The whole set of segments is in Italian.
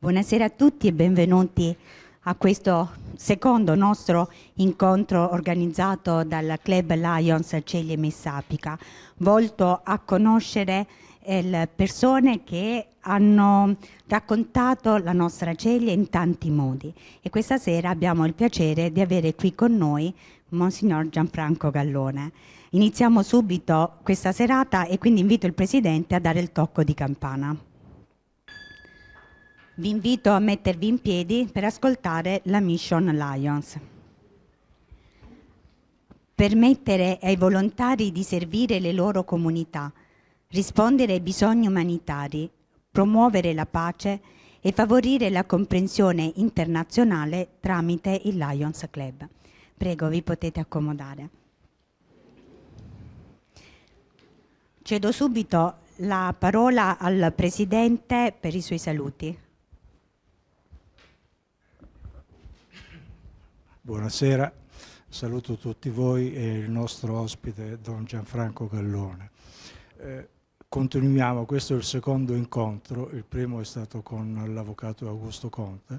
Buonasera a tutti e benvenuti a questo secondo nostro incontro organizzato dal Club Lions Ceglie Messapica, volto a conoscere eh, persone che hanno raccontato la nostra Ceglie in tanti modi e questa sera abbiamo il piacere di avere qui con noi Monsignor Gianfranco Gallone. Iniziamo subito questa serata e quindi invito il Presidente a dare il tocco di campana. Vi invito a mettervi in piedi per ascoltare la Mission Lions. Permettere ai volontari di servire le loro comunità, rispondere ai bisogni umanitari, promuovere la pace e favorire la comprensione internazionale tramite il Lions Club. Prego, vi potete accomodare. Cedo subito la parola al Presidente per i suoi saluti. Buonasera, saluto tutti voi e il nostro ospite Don Gianfranco Gallone. Eh, continuiamo, questo è il secondo incontro, il primo è stato con l'avvocato Augusto Conte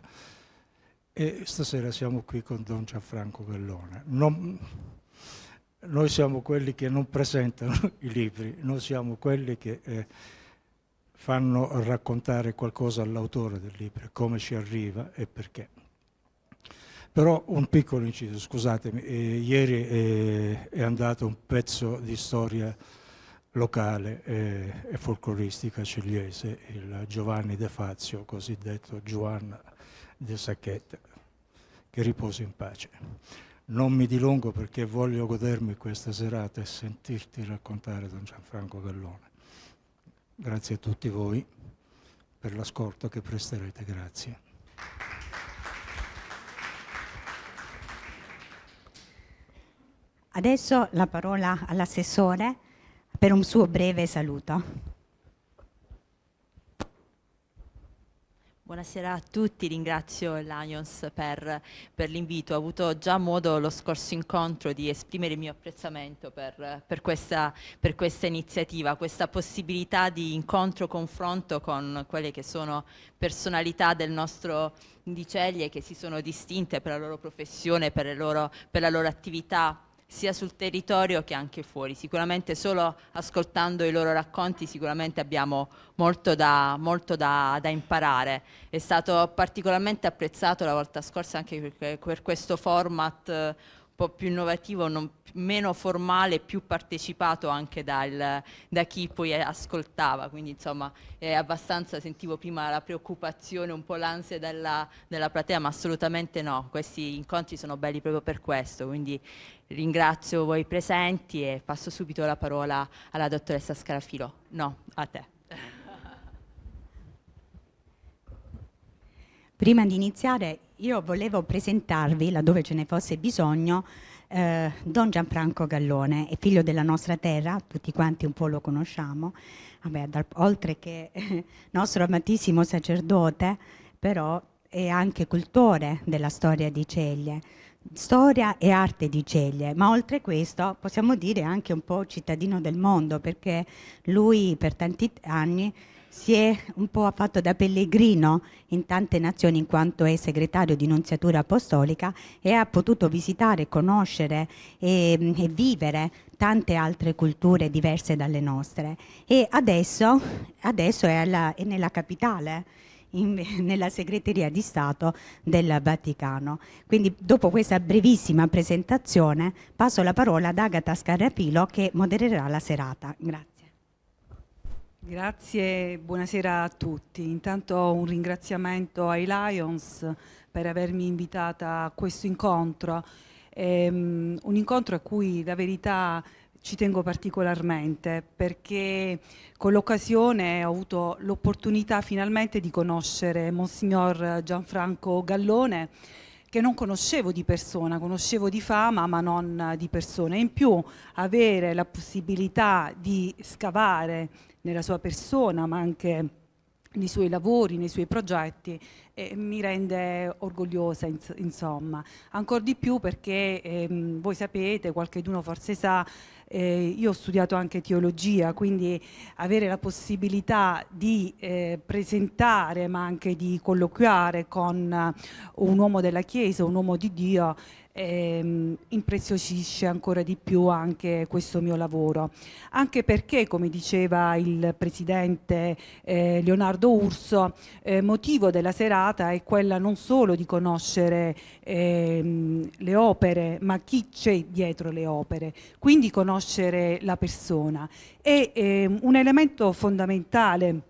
e stasera siamo qui con Don Gianfranco Gallone. Non, noi siamo quelli che non presentano i libri, noi siamo quelli che eh, fanno raccontare qualcosa all'autore del libro, come ci arriva e perché. Però un piccolo inciso, scusatemi, eh, ieri eh, è andato un pezzo di storia locale eh, e folcloristica cigliese, il Giovanni De Fazio, cosiddetto Giovanni De Sacchetta, che riposa in pace. Non mi dilungo perché voglio godermi questa serata e sentirti raccontare Don Gianfranco Gallone. Grazie a tutti voi per l'ascolto che presterete, grazie. Adesso la parola all'assessore per un suo breve saluto. Buonasera a tutti, ringrazio l'Anions per, per l'invito. Ho avuto già modo lo scorso incontro di esprimere il mio apprezzamento per, per, questa, per questa, iniziativa, questa possibilità di incontro-confronto con quelle che sono personalità del nostro Indiceglie che si sono distinte per la loro professione, per, loro, per la loro attività sia sul territorio che anche fuori. Sicuramente solo ascoltando i loro racconti sicuramente abbiamo molto, da, molto da, da, imparare. È stato particolarmente apprezzato la volta scorsa anche per, per questo format eh, po' più innovativo, non, meno formale, più partecipato anche dal, da chi poi ascoltava, quindi insomma è abbastanza sentivo prima la preoccupazione, un po' l'ansia della, della platea, ma assolutamente no, questi incontri sono belli proprio per questo, quindi ringrazio voi presenti e passo subito la parola alla dottoressa Scarafilo. No, a te. Prima di iniziare io volevo presentarvi, laddove ce ne fosse bisogno, eh, Don Gianfranco Gallone, è figlio della nostra terra, tutti quanti un po' lo conosciamo, Vabbè, dal, oltre che eh, nostro amatissimo sacerdote, però è anche cultore della storia di Ceglie, storia e arte di Ceglie, ma oltre questo possiamo dire anche un po' cittadino del mondo, perché lui per tanti anni si è un po' fatto da pellegrino in tante nazioni in quanto è segretario di Nunziatura Apostolica e ha potuto visitare, conoscere e, e vivere tante altre culture diverse dalle nostre. E adesso, adesso è, alla, è nella capitale. In, nella segreteria di Stato del Vaticano. Quindi dopo questa brevissima presentazione passo la parola ad Agata Scarrapilo che modererà la serata. Grazie. Grazie, buonasera a tutti. Intanto un ringraziamento ai Lions per avermi invitata a questo incontro, ehm, un incontro a cui la verità ci tengo particolarmente perché con l'occasione ho avuto l'opportunità finalmente di conoscere Monsignor Gianfranco Gallone che non conoscevo di persona, conoscevo di fama ma non eh, di persona. In più avere la possibilità di scavare nella sua persona ma anche nei suoi lavori, nei suoi progetti eh, mi rende orgogliosa ins insomma, ancora di più perché ehm, voi sapete, qualcheduno forse sa, eh, io ho studiato anche teologia, quindi avere la possibilità di eh, presentare ma anche di colloquiare con eh, un uomo della Chiesa, un uomo di Dio, ehm, impreziosisce ancora di più anche questo mio lavoro. Anche perché, come diceva il presidente eh, Leonardo Urso, eh, motivo della serata è quella non solo di conoscere ehm, le opere, ma chi c'è dietro le opere, quindi conoscere la persona. È ehm, un elemento fondamentale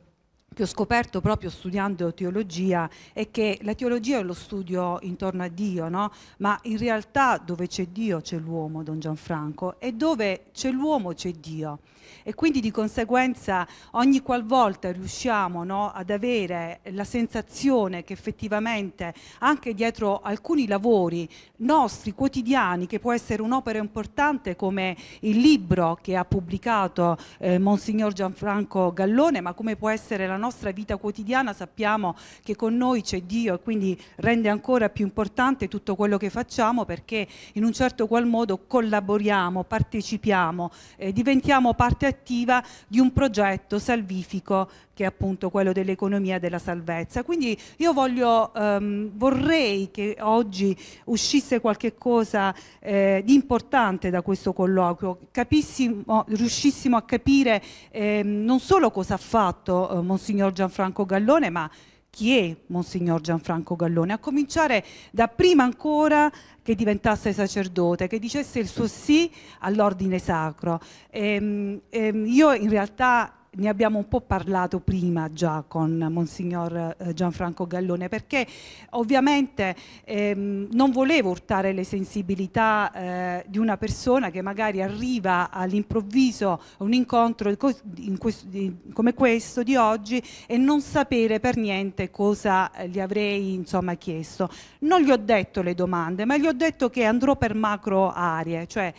che ho scoperto proprio studiando teologia è che la teologia è lo studio intorno a Dio, no? ma in realtà dove c'è Dio c'è l'uomo, Don Gianfranco, e dove c'è l'uomo c'è Dio. E quindi di conseguenza ogni qualvolta riusciamo no, ad avere la sensazione che effettivamente anche dietro alcuni lavori nostri quotidiani, che può essere un'opera importante come il libro che ha pubblicato eh, Monsignor Gianfranco Gallone, ma come può essere la nostra nostra vita quotidiana sappiamo che con noi c'è Dio e quindi rende ancora più importante tutto quello che facciamo perché in un certo qual modo collaboriamo, partecipiamo, eh, diventiamo parte attiva di un progetto salvifico che è appunto quello dell'economia della salvezza. Quindi io voglio, ehm, vorrei che oggi uscisse qualche cosa eh, di importante da questo colloquio, capissimo, riuscissimo a capire eh, non solo cosa ha fatto eh, Monsignor Monsignor Gianfranco Gallone, ma chi è Monsignor Gianfranco Gallone, a cominciare da prima ancora che diventasse sacerdote, che dicesse il suo sì all'ordine sacro. Ehm, ehm, io in realtà ne abbiamo un po' parlato prima già con Monsignor eh, Gianfranco Gallone, perché ovviamente ehm, non volevo urtare le sensibilità eh, di una persona che magari arriva all'improvviso a un incontro in questo, in, come questo di oggi e non sapere per niente cosa eh, gli avrei insomma, chiesto. Non gli ho detto le domande, ma gli ho detto che andrò per macro aree, cioè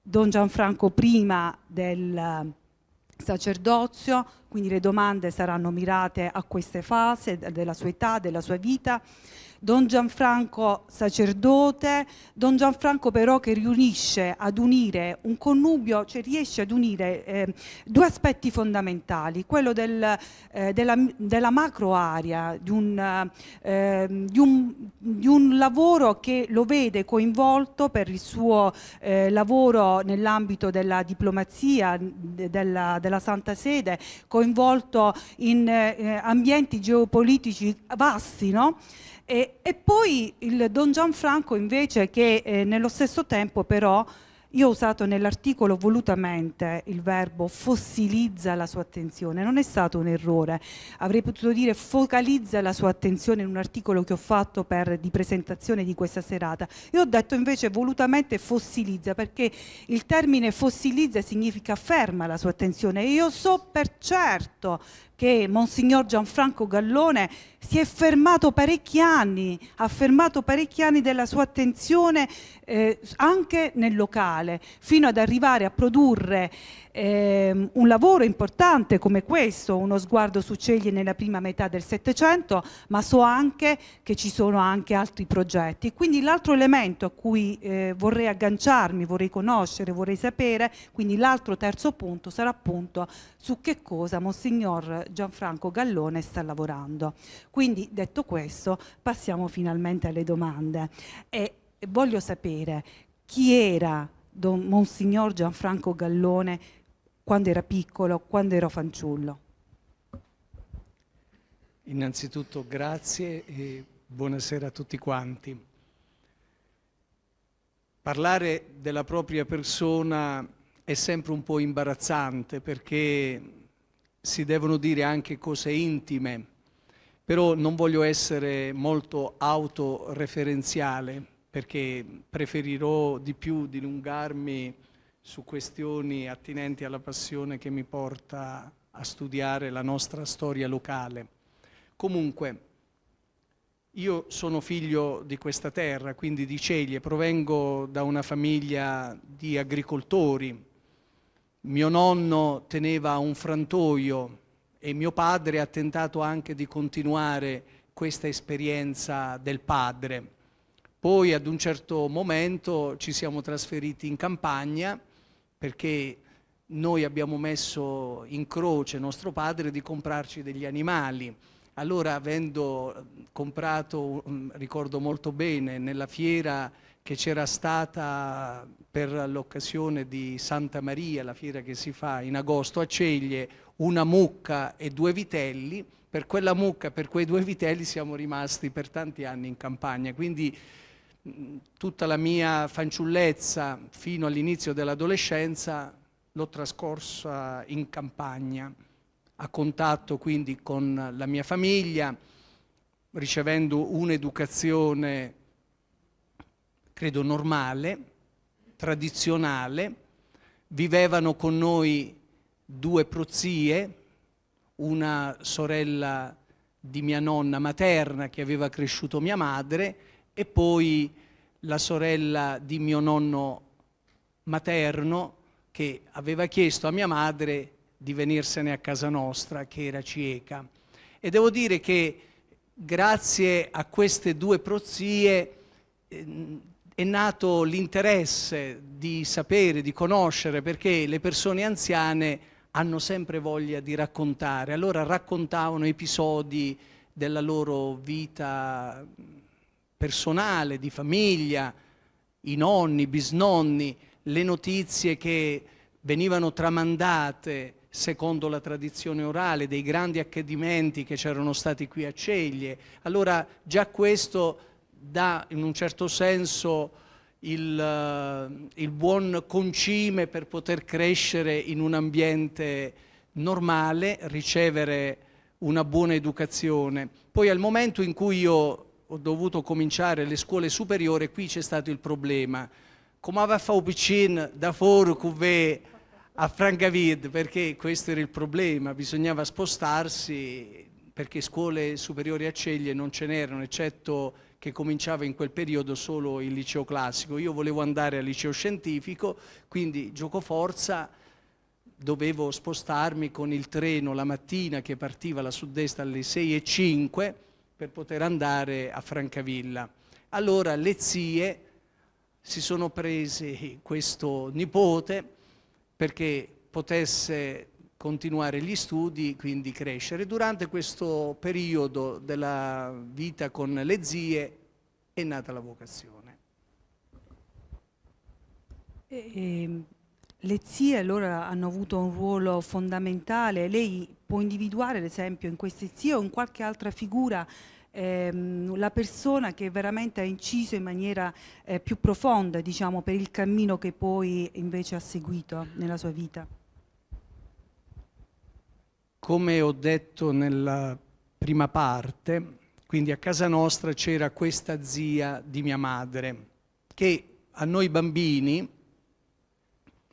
Don Gianfranco prima del sacerdozio, quindi le domande saranno mirate a queste fasi della sua età, della sua vita Don Gianfranco sacerdote, Don Gianfranco però che riunisce ad unire un connubio, cioè riesce ad unire eh, due aspetti fondamentali, quello del, eh, della, della, macro area, di un, eh, di, di un, lavoro che lo vede coinvolto per il suo eh, lavoro nell'ambito della diplomazia della, della, Santa Sede, coinvolto in eh, ambienti geopolitici vasti, no? E, e, poi il Don Gianfranco invece che eh, nello stesso tempo però io ho usato nell'articolo volutamente il verbo fossilizza la sua attenzione, non è stato un errore, avrei potuto dire focalizza la sua attenzione in un articolo che ho fatto per, di presentazione di questa serata. e ho detto invece volutamente fossilizza perché il termine fossilizza significa ferma la sua attenzione e io so per certo che Monsignor Gianfranco Gallone si è fermato parecchi anni, ha fermato parecchi anni della sua attenzione eh, anche nel locale, fino ad arrivare a produrre ehm, un lavoro importante come questo, uno sguardo su Ceglie nella prima metà del Settecento, ma so anche che ci sono anche altri progetti. Quindi l'altro elemento a cui eh, vorrei agganciarmi, vorrei conoscere, vorrei sapere, quindi l'altro terzo punto sarà appunto su che cosa Monsignor Gianfranco Gallone sta lavorando. Quindi detto questo passiamo finalmente alle domande e voglio sapere chi era Don Monsignor Gianfranco Gallone quando era piccolo, quando ero fanciullo? Innanzitutto grazie e buonasera a tutti quanti. Parlare della propria persona è sempre un po' imbarazzante perché si devono dire anche cose intime, però non voglio essere molto autoreferenziale perché preferirò di più dilungarmi su questioni attinenti alla passione che mi porta a studiare la nostra storia locale. Comunque, io sono figlio di questa terra, quindi di Ceglie, provengo da una famiglia di agricoltori. Mio nonno teneva un frantoio e mio padre ha tentato anche di continuare questa esperienza del padre. Poi ad un certo momento ci siamo trasferiti in campagna perché noi abbiamo messo in croce nostro padre di comprarci degli animali. Allora, avendo eh, comprato, ricordo molto bene, nella fiera che c'era stata per l'occasione di Santa Maria, la fiera che si fa in agosto a Ceglie, una mucca e due vitelli, per quella mucca, per quei due vitelli siamo rimasti per tanti anni in campagna. Quindi tutta la mia fanciullezza fino all'inizio dell'adolescenza l'ho trascorsa in campagna, a contatto quindi con la mia famiglia, ricevendo un'educazione credo normale, tradizionale. Vivevano con noi due prozie, una sorella di mia nonna materna che aveva cresciuto mia madre e poi la sorella di mio nonno materno che aveva chiesto a mia madre di venirsene a casa nostra, che era cieca. E devo dire che grazie a queste due prozie eh, è nato l'interesse di sapere, di conoscere, perché le persone anziane hanno sempre voglia di raccontare. Allora raccontavano episodi della loro vita personale, di famiglia, i nonni, i bisnonni, le notizie che venivano tramandate secondo la tradizione orale, dei grandi accadimenti che c'erano stati qui a Ceglie. Allora già questo dà in un certo senso il, eh, il buon concime per poter crescere in un ambiente normale, ricevere una buona educazione. Poi al momento in cui io ho dovuto cominciare le scuole superiori, qui c'è stato il problema. Come aveva fatto Piccin da fuori Cuvè a Francavid? Perché questo era il problema, bisognava spostarsi perché scuole superiori a Ceglie non ce n'erano, eccetto che cominciava in quel periodo solo il liceo classico. Io volevo andare al liceo scientifico, quindi gioco forza, dovevo spostarmi con il treno la mattina che partiva la sud-est alle 6.05 per poter andare a Francavilla. Allora le zie si sono prese questo nipote perché potesse continuare gli studi, quindi crescere. Durante questo periodo della vita con le zie è nata la vocazione. E, ehm, le zie allora hanno avuto un ruolo fondamentale. Lei può individuare, ad esempio, in queste zie o in qualche altra figura ehm, la persona che veramente ha inciso in maniera eh, più profonda, diciamo, per il cammino che poi invece ha seguito nella sua vita? Come ho detto nella prima parte, quindi a casa nostra c'era questa zia di mia madre che a noi bambini,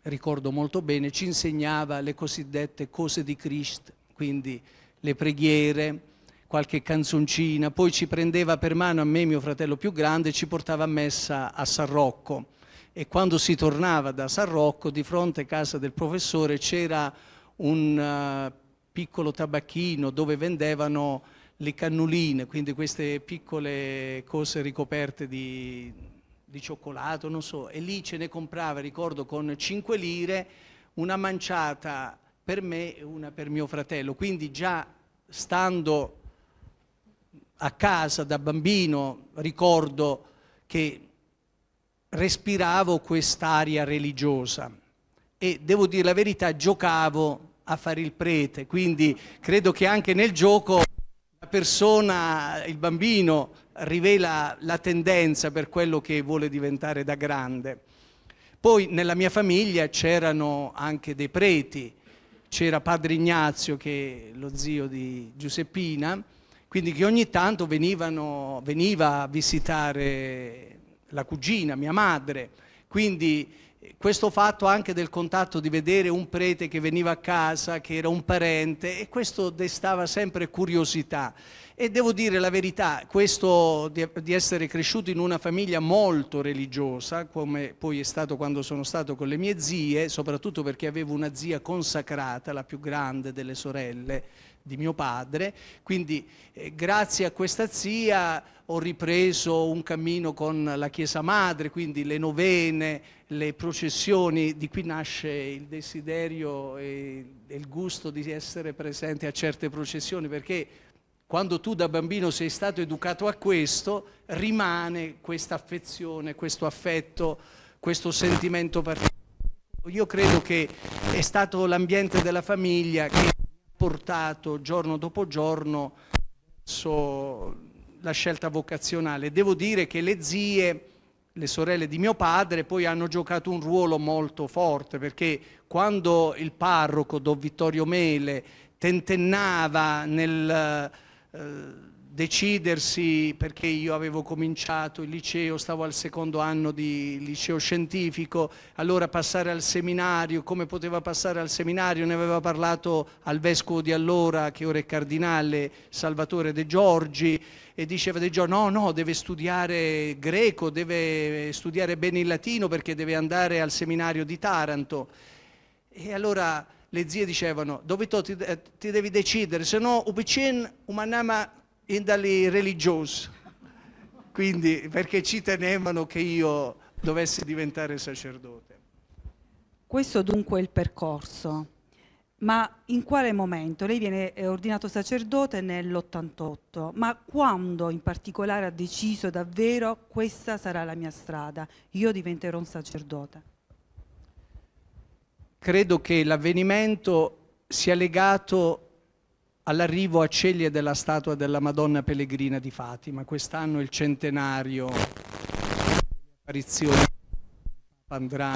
ricordo molto bene, ci insegnava le cosiddette cose di Cristo, quindi le preghiere, qualche canzoncina, poi ci prendeva per mano a me mio fratello più grande e ci portava a messa a San Rocco e quando si tornava da San Rocco di fronte a casa del professore c'era un uh, piccolo tabacchino dove vendevano le cannuline, quindi queste piccole cose ricoperte di, di cioccolato, non so, e lì ce ne comprava, ricordo, con 5 lire una manciata per me e una per mio fratello. Quindi già stando a casa da bambino ricordo che respiravo quest'aria religiosa e devo dire la verità giocavo a fare il prete, quindi credo che anche nel gioco la persona, il bambino rivela la tendenza per quello che vuole diventare da grande. Poi nella mia famiglia c'erano anche dei preti, c'era padre Ignazio che è lo zio di Giuseppina, quindi che ogni tanto venivano, veniva a visitare la cugina, mia madre, quindi eh, questo fatto anche del contatto di vedere un prete che veniva a casa, che era un parente, e questo destava sempre curiosità. E devo dire la verità, questo di, di, essere cresciuto in una famiglia molto religiosa, come poi è stato quando sono stato con le mie zie, soprattutto perché avevo una zia consacrata, la più grande delle sorelle di mio padre, quindi eh, grazie a questa zia ho ripreso un cammino con la Chiesa Madre, quindi le novene, le processioni, di qui nasce il desiderio e il gusto di essere presente a certe processioni, perché quando tu da bambino sei stato educato a questo, rimane questa affezione, questo affetto, questo sentimento particolare. Io credo che è stato l'ambiente della famiglia che ha portato giorno dopo giorno verso la scelta vocazionale. Devo dire che le zie le sorelle di mio padre poi hanno giocato un ruolo molto forte perché quando il parroco Don Vittorio Mele tentennava nel eh, decidersi perché io avevo cominciato il liceo, stavo al secondo anno di liceo scientifico, allora passare al seminario, come poteva passare al seminario, ne aveva parlato al vescovo di allora, che ora è cardinale, Salvatore De Giorgi, e diceva De Giorgi no, no, deve studiare greco, deve studiare bene il latino perché deve andare al seminario di Taranto. E allora le zie dicevano, dovito ti, eh, ti devi decidere, se no upicin umanama indali religioso. Quindi perché ci tenevano che io dovessi diventare sacerdote. Questo dunque è il percorso. Ma in quale momento? Lei viene ordinato sacerdote nell'88, ma quando in particolare ha deciso davvero questa sarà la mia strada, io diventerò un sacerdote? credo che l'avvenimento sia legato all'arrivo a Ceglie della statua della Madonna Pellegrina di Fatima. Quest'anno è il centenario dell'apparizione andrà,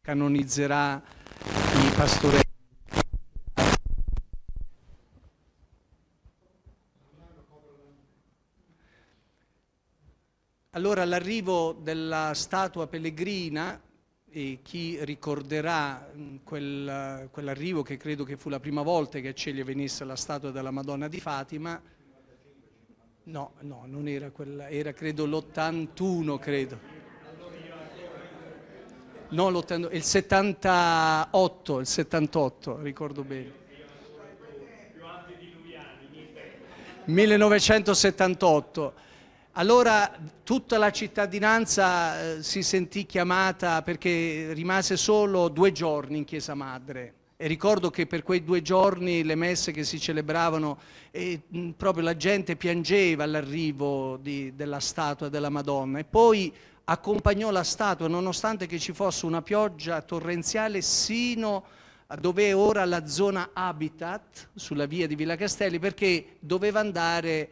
canonizzerà i pastorelli. Allora l'arrivo della statua pellegrina e chi ricorderà quel, quell'arrivo che credo che fu la prima volta che a Ceglie venisse la statua della Madonna di Fatima, no, no, non era quella, era credo l'81, credo. No, l'81, il 78, il 78, ricordo bene. 1978. Allora tutta la cittadinanza eh, si sentì chiamata perché rimase solo due giorni in Chiesa Madre. E ricordo che per quei due giorni le messe che si celebravano, eh, proprio la gente piangeva all'arrivo della statua della Madonna. E poi accompagnò la statua, nonostante che ci fosse una pioggia torrenziale, sino a dove è ora la zona Habitat, sulla via di Villa Castelli, perché doveva andare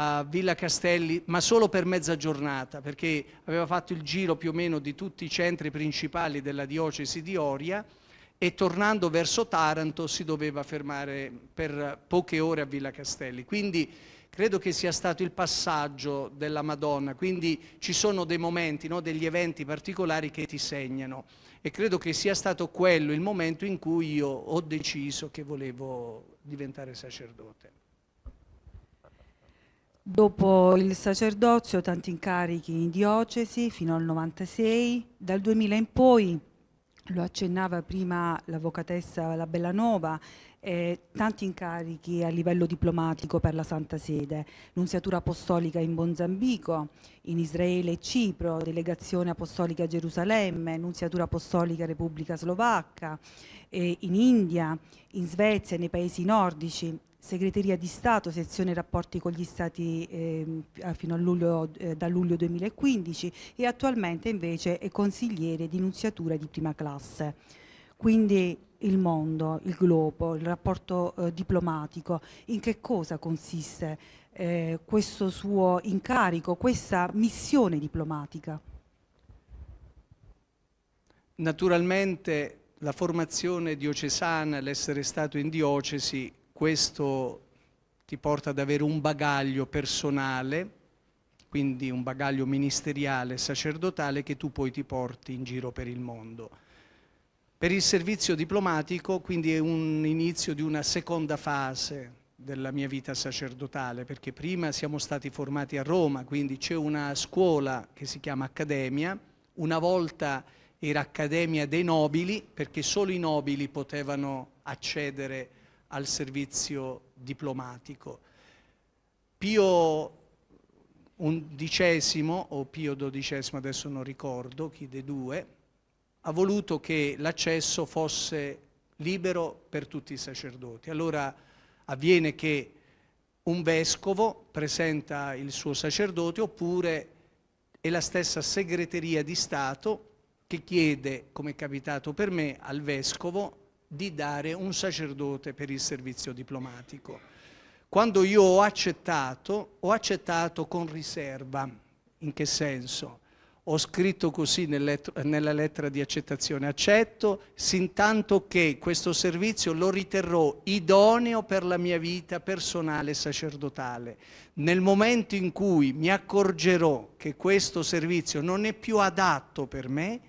a Villa Castelli, ma solo per mezza giornata, perché aveva fatto il giro più o meno di tutti i centri principali della diocesi di Oria e tornando verso Taranto si doveva fermare per poche ore a Villa Castelli. Quindi credo che sia stato il passaggio della Madonna, quindi ci sono dei momenti, no, degli eventi particolari che ti segnano e credo che sia stato quello il momento in cui io ho deciso che volevo diventare sacerdote. Dopo il sacerdozio tanti incarichi in diocesi fino al 96, dal 2000 in poi, lo accennava prima l'avvocatessa La Bellanova, eh, tanti incarichi a livello diplomatico per la Santa Sede, Nunziatura Apostolica in Mozambico, in Israele e Cipro, Delegazione Apostolica a Gerusalemme, Nunziatura Apostolica Repubblica Slovacca, eh, in India, in Svezia e nei paesi nordici, segreteria di Stato, sezione rapporti con gli Stati eh, luglio, eh, da luglio 2015 e attualmente invece è consigliere di nunziatura di prima classe. Quindi il mondo, il globo, il rapporto eh, diplomatico, in che cosa consiste eh, questo suo incarico, questa missione diplomatica? Naturalmente la formazione diocesana, l'essere stato in diocesi questo ti porta ad avere un bagaglio personale, quindi un bagaglio ministeriale, sacerdotale, che tu poi ti porti in giro per il mondo. Per il servizio diplomatico quindi è un inizio di una seconda fase della mia vita sacerdotale, perché prima siamo stati formati a Roma, quindi c'è una scuola che si chiama Accademia, una volta era Accademia dei Nobili, perché solo i nobili potevano accedere a al servizio diplomatico. Pio XI o Pio XII, adesso non ricordo chi dei due, ha voluto che l'accesso fosse libero per tutti i sacerdoti. Allora avviene che un vescovo presenta il suo sacerdote oppure è la stessa segreteria di Stato che chiede, come è capitato per me, al vescovo di dare un sacerdote per il servizio diplomatico. Quando io ho accettato, ho accettato con riserva. In che senso? Ho scritto così nella lettera di accettazione, accetto sin tanto che questo servizio lo riterrò idoneo per la mia vita personale e sacerdotale. Nel momento in cui mi accorgerò che questo servizio non è più adatto per me,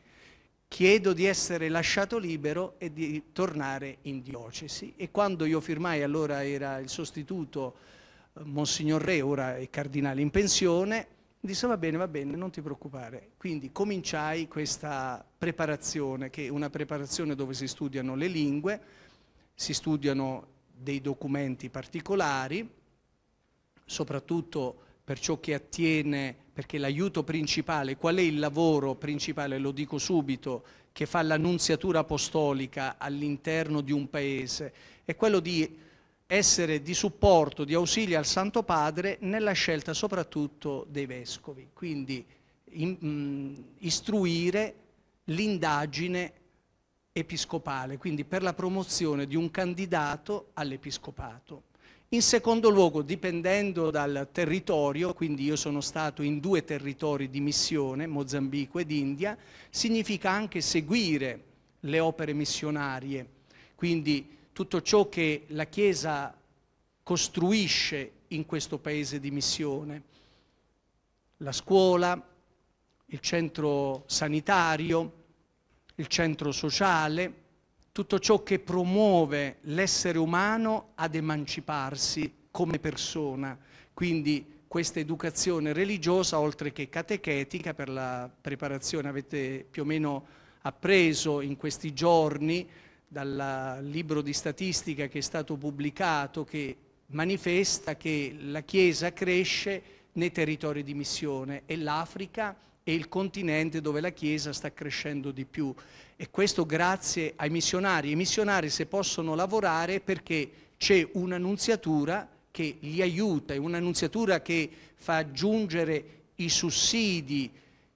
chiedo di essere lasciato libero e di tornare in diocesi. E quando io firmai, allora era il sostituto eh, Monsignor Re, ora è cardinale in pensione, disse va bene, va bene, non ti preoccupare. Quindi cominciai questa preparazione, che è una preparazione dove si studiano le lingue, si studiano dei documenti particolari, soprattutto per ciò che attiene, perché l'aiuto principale, qual è il lavoro principale, lo dico subito, che fa l'annunziatura apostolica all'interno di un paese, è quello di essere di supporto, di ausilio al Santo Padre nella scelta soprattutto dei vescovi, quindi in, mh, istruire l'indagine episcopale, quindi per la promozione di un candidato all'episcopato. In secondo luogo, dipendendo dal territorio, quindi io sono stato in due territori di missione, Mozambico ed India, significa anche seguire le opere missionarie, quindi tutto ciò che la Chiesa costruisce in questo paese di missione, la scuola, il centro sanitario, il centro sociale, tutto ciò che promuove l'essere umano ad emanciparsi come persona. Quindi questa educazione religiosa, oltre che catechetica, per la preparazione avete più o meno appreso in questi giorni dal libro di statistica che è stato pubblicato, che manifesta che la Chiesa cresce nei territori di missione e l'Africa è il continente dove la Chiesa sta crescendo di più. E questo grazie ai missionari. I missionari se possono lavorare perché c'è un'annunziatura che li aiuta, è un'annunziatura che fa aggiungere i sussidi,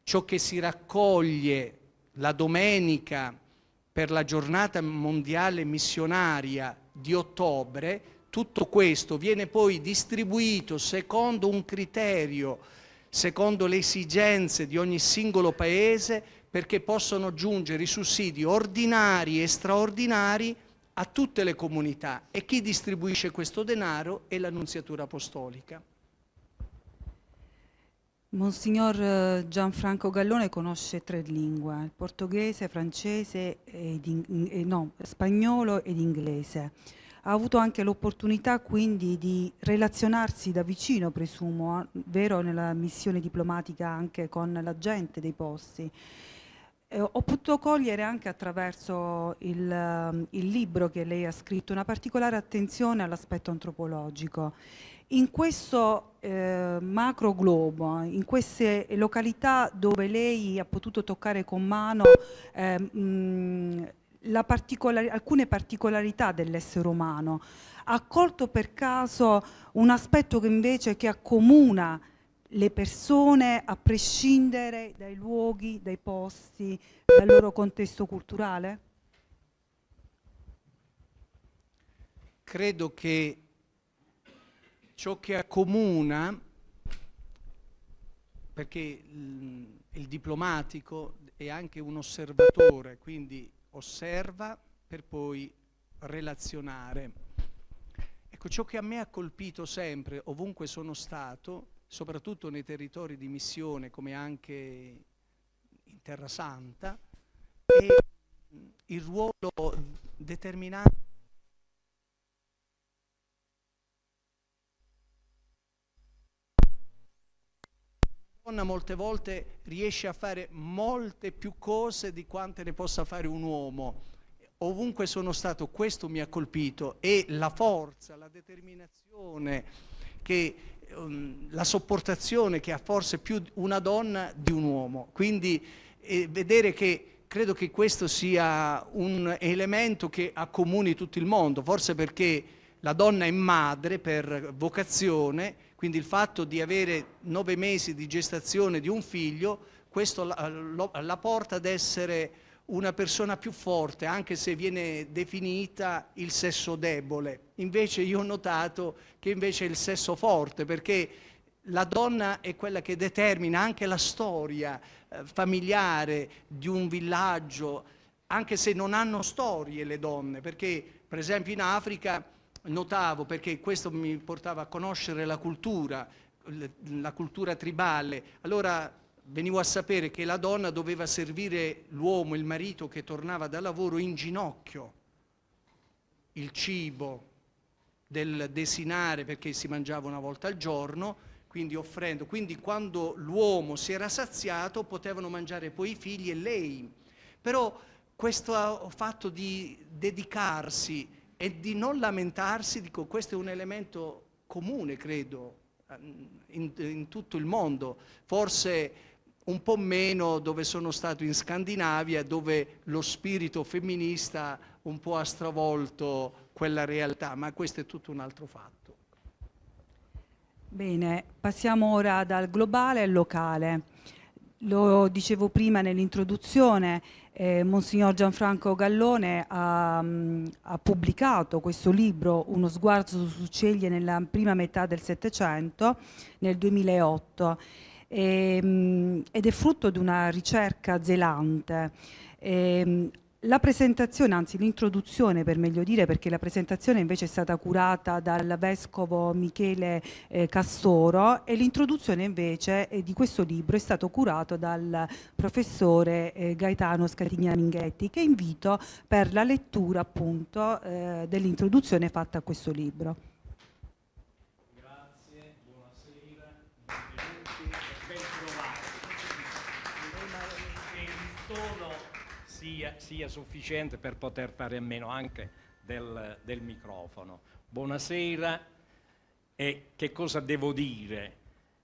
ciò che si raccoglie la domenica per la giornata mondiale missionaria di ottobre, tutto questo viene poi distribuito secondo un criterio secondo le esigenze di ogni singolo paese perché possono giungere i sussidi ordinari e straordinari a tutte le comunità e chi distribuisce questo denaro è l'Annunziatura Apostolica. Monsignor eh, Gianfranco Gallone conosce tre lingue, il portoghese, francese, ed in, eh, no, spagnolo ed inglese ha avuto anche l'opportunità quindi di relazionarsi da vicino, presumo, eh, vero, nella missione diplomatica anche con la gente dei posti. Eh, ho potuto cogliere anche attraverso il, ehm, il libro che lei ha scritto una particolare attenzione all'aspetto antropologico. In questo eh, macro globo, eh, in queste località dove lei ha potuto toccare con mano eh, mh, particolari, alcune particolarità dell'essere umano, ha colto per caso un aspetto che invece che accomuna le persone a prescindere dai luoghi, dai posti, dal loro contesto culturale? Credo che ciò che accomuna, perché il diplomatico è anche un osservatore, quindi osserva per poi relazionare. Ecco, ciò che a me ha colpito sempre, ovunque sono stato, soprattutto nei territori di missione come anche in Terra Santa, è il ruolo determinante donna molte volte riesce a fare molte più cose di quante ne possa fare un uomo. Ovunque sono stato, questo mi ha colpito e la forza, la determinazione, che, um, la sopportazione che ha forse più una donna di un uomo. Quindi eh, vedere che credo che questo sia un elemento che accomuni tutto il mondo, forse perché la donna è madre per vocazione, quindi il fatto di avere nove mesi di gestazione di un figlio, questo la, la porta ad essere una persona più forte, anche se viene definita il sesso debole. Invece io ho notato che invece è il sesso forte, perché la donna è quella che determina anche la storia eh, familiare di un villaggio, anche se non hanno storie le donne, perché per esempio in Africa notavo perché questo mi portava a conoscere la cultura, la cultura tribale. Allora venivo a sapere che la donna doveva servire l'uomo, il marito che tornava da lavoro in ginocchio, il cibo del desinare perché si mangiava una volta al giorno, quindi offrendo. Quindi quando l'uomo si era saziato potevano mangiare poi i figli e lei. Però questo fatto di dedicarsi e di non lamentarsi, dico questo è un elemento comune, credo, in, in, tutto il mondo, forse un po' meno dove sono stato in Scandinavia, dove lo spirito femminista un po' ha stravolto quella realtà, ma questo è tutto un altro fatto. Bene, passiamo ora dal globale al locale. Lo dicevo prima nell'introduzione, eh, Monsignor Gianfranco Gallone ha, mh, mm, ha, pubblicato questo libro Uno sguardo su Ceglie nella prima metà del Settecento nel 2008 e, mh, ed è frutto di una ricerca zelante. E, ehm, la presentazione, anzi l'introduzione per meglio dire, perché la presentazione invece è stata curata dal Vescovo Michele eh, Castoro e l'introduzione invece eh, di questo libro è stato curato dal professore eh, Gaetano Scatignaninghetti che invito per la lettura appunto eh, dell'introduzione fatta a questo libro. sia, sia, sufficiente per poter fare a meno anche del, del microfono. Buonasera e che cosa devo dire?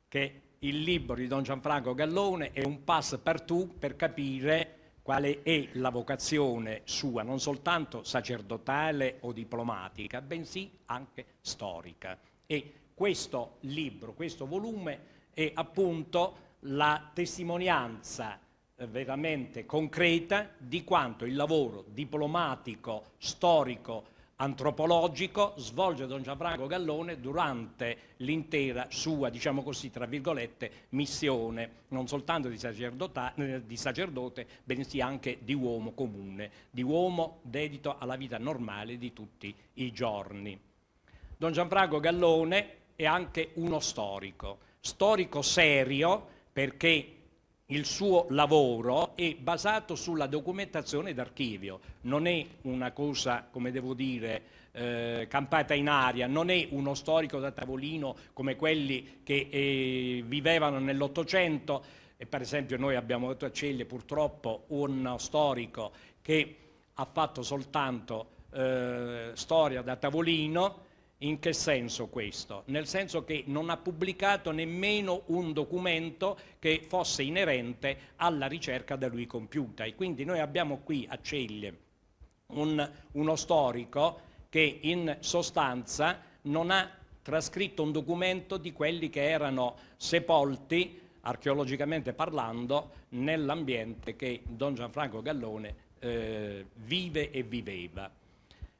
Che il libro di Don Gianfranco Gallone è un pass partout per capire quale è la vocazione sua, non soltanto sacerdotale o diplomatica, bensì anche storica. E questo libro, questo volume è appunto la testimonianza veramente concreta di quanto il lavoro diplomatico, storico, antropologico svolge Don Gianfranco Gallone durante l'intera sua, diciamo così, tra virgolette, missione, non soltanto di, eh, di sacerdote, bensì anche di uomo comune, di uomo dedito alla vita normale di tutti i giorni. Don Gianfranco Gallone è anche uno storico, storico serio perché il suo lavoro è basato sulla documentazione d'archivio, non è una cosa, come devo dire, eh, campata in aria, non è uno storico da tavolino come quelli che eh, vivevano nell'Ottocento, per esempio noi abbiamo avuto a Celle purtroppo uno storico che ha fatto soltanto eh, storia da tavolino, in che senso questo? Nel senso che non ha pubblicato nemmeno un documento che fosse inerente alla ricerca da lui compiuta e quindi noi abbiamo qui a Ceglie un, uno storico che in sostanza non ha trascritto un documento di quelli che erano sepolti, archeologicamente parlando, nell'ambiente che Don Gianfranco Gallone eh, vive e viveva.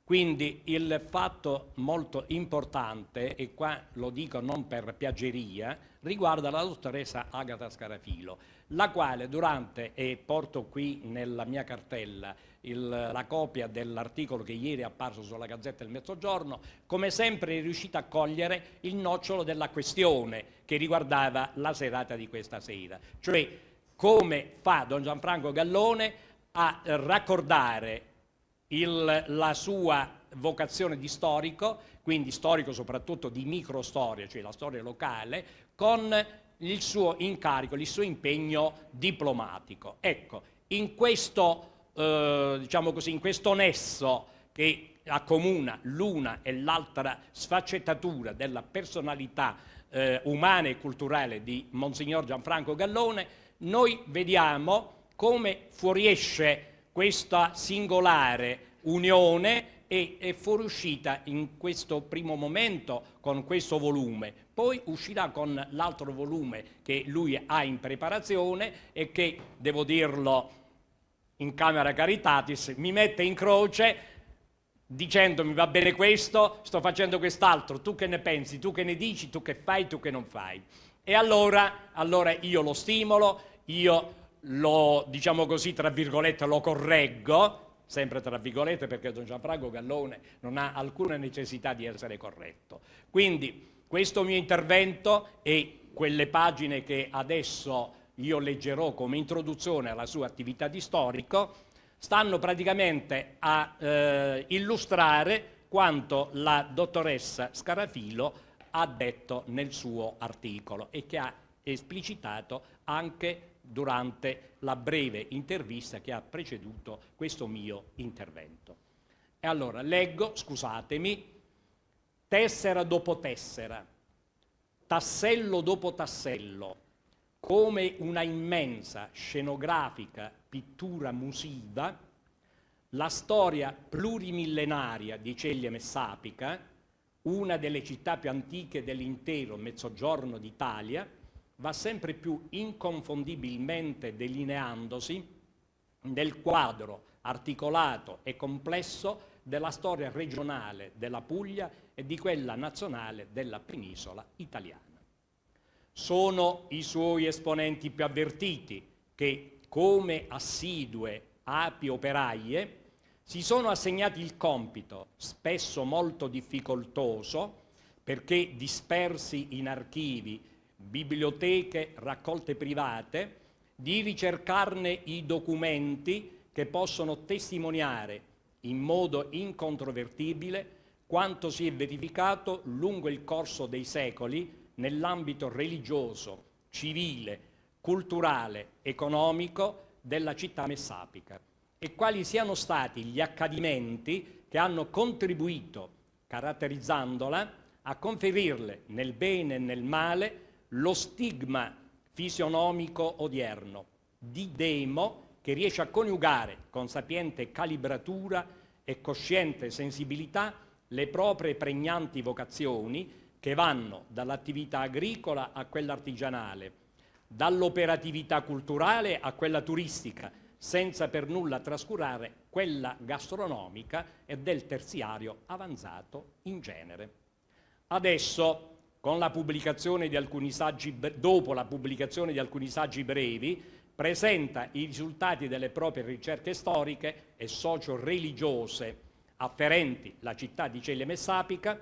Quindi il fatto molto importante, e qua lo dico non per piageria, riguarda la dottoressa Agata Scarafilo, la quale durante, e porto qui nella mia cartella il, la copia dell'articolo che ieri è apparso sulla Gazzetta del Mezzogiorno, come sempre è riuscita a cogliere il nocciolo della questione che riguardava la serata di questa sera, cioè come fa Don Gianfranco Gallone a raccordare il, la sua vocazione di storico, quindi storico soprattutto di microstoria, cioè la storia locale, con il suo incarico, il suo impegno diplomatico. Ecco, in questo, eh, diciamo così, in questo nesso che accomuna l'una e l'altra sfaccettatura della personalità eh, umana e culturale di Monsignor Gianfranco Gallone, noi vediamo come fuoriesce questa singolare unione e è fuoriuscita in questo primo momento con questo volume, poi uscirà con l'altro volume che lui ha in preparazione e che, devo dirlo in Camera Caritatis, mi mette in croce dicendomi va bene questo, sto facendo quest'altro, tu che ne pensi, tu che ne dici, tu che fai, tu che non fai. E allora, allora io lo stimolo, io lo, diciamo così, tra virgolette, lo correggo, sempre tra virgolette perché Don Gianfranco Gallone non ha alcuna necessità di essere corretto. Quindi questo mio intervento e quelle pagine che adesso io leggerò come introduzione alla sua attività di storico stanno praticamente a eh, illustrare quanto la dottoressa Scarafilo ha detto nel suo articolo e che ha esplicitato anche durante la breve intervista che ha preceduto questo mio intervento. E allora leggo, scusatemi, tessera dopo tessera, tassello dopo tassello, come una immensa scenografica pittura musiva, la storia plurimillenaria di Celia Messapica, una delle città più antiche dell'intero mezzogiorno d'Italia, va sempre più inconfondibilmente delineandosi nel quadro articolato e complesso della storia regionale della Puglia e di quella nazionale della penisola italiana. Sono i suoi esponenti più avvertiti che, come assidue api operaie, si sono assegnati il compito, spesso molto difficoltoso, perché dispersi in archivi biblioteche, raccolte private, di ricercarne i documenti che possono testimoniare in modo incontrovertibile quanto si è verificato lungo il corso dei secoli nell'ambito religioso, civile, culturale, economico della città messapica e quali siano stati gli accadimenti che hanno contribuito, caratterizzandola, a conferirle nel bene e nel male lo stigma fisionomico odierno di Demo che riesce a coniugare con sapiente calibratura e cosciente sensibilità le proprie pregnanti vocazioni che vanno dall'attività agricola a quella artigianale, dall'operatività culturale a quella turistica, senza per nulla trascurare quella gastronomica e del terziario avanzato in genere. Adesso la saggi, dopo la pubblicazione di alcuni saggi brevi, presenta i risultati delle proprie ricerche storiche e socio-religiose afferenti la città di Celeme Messapica.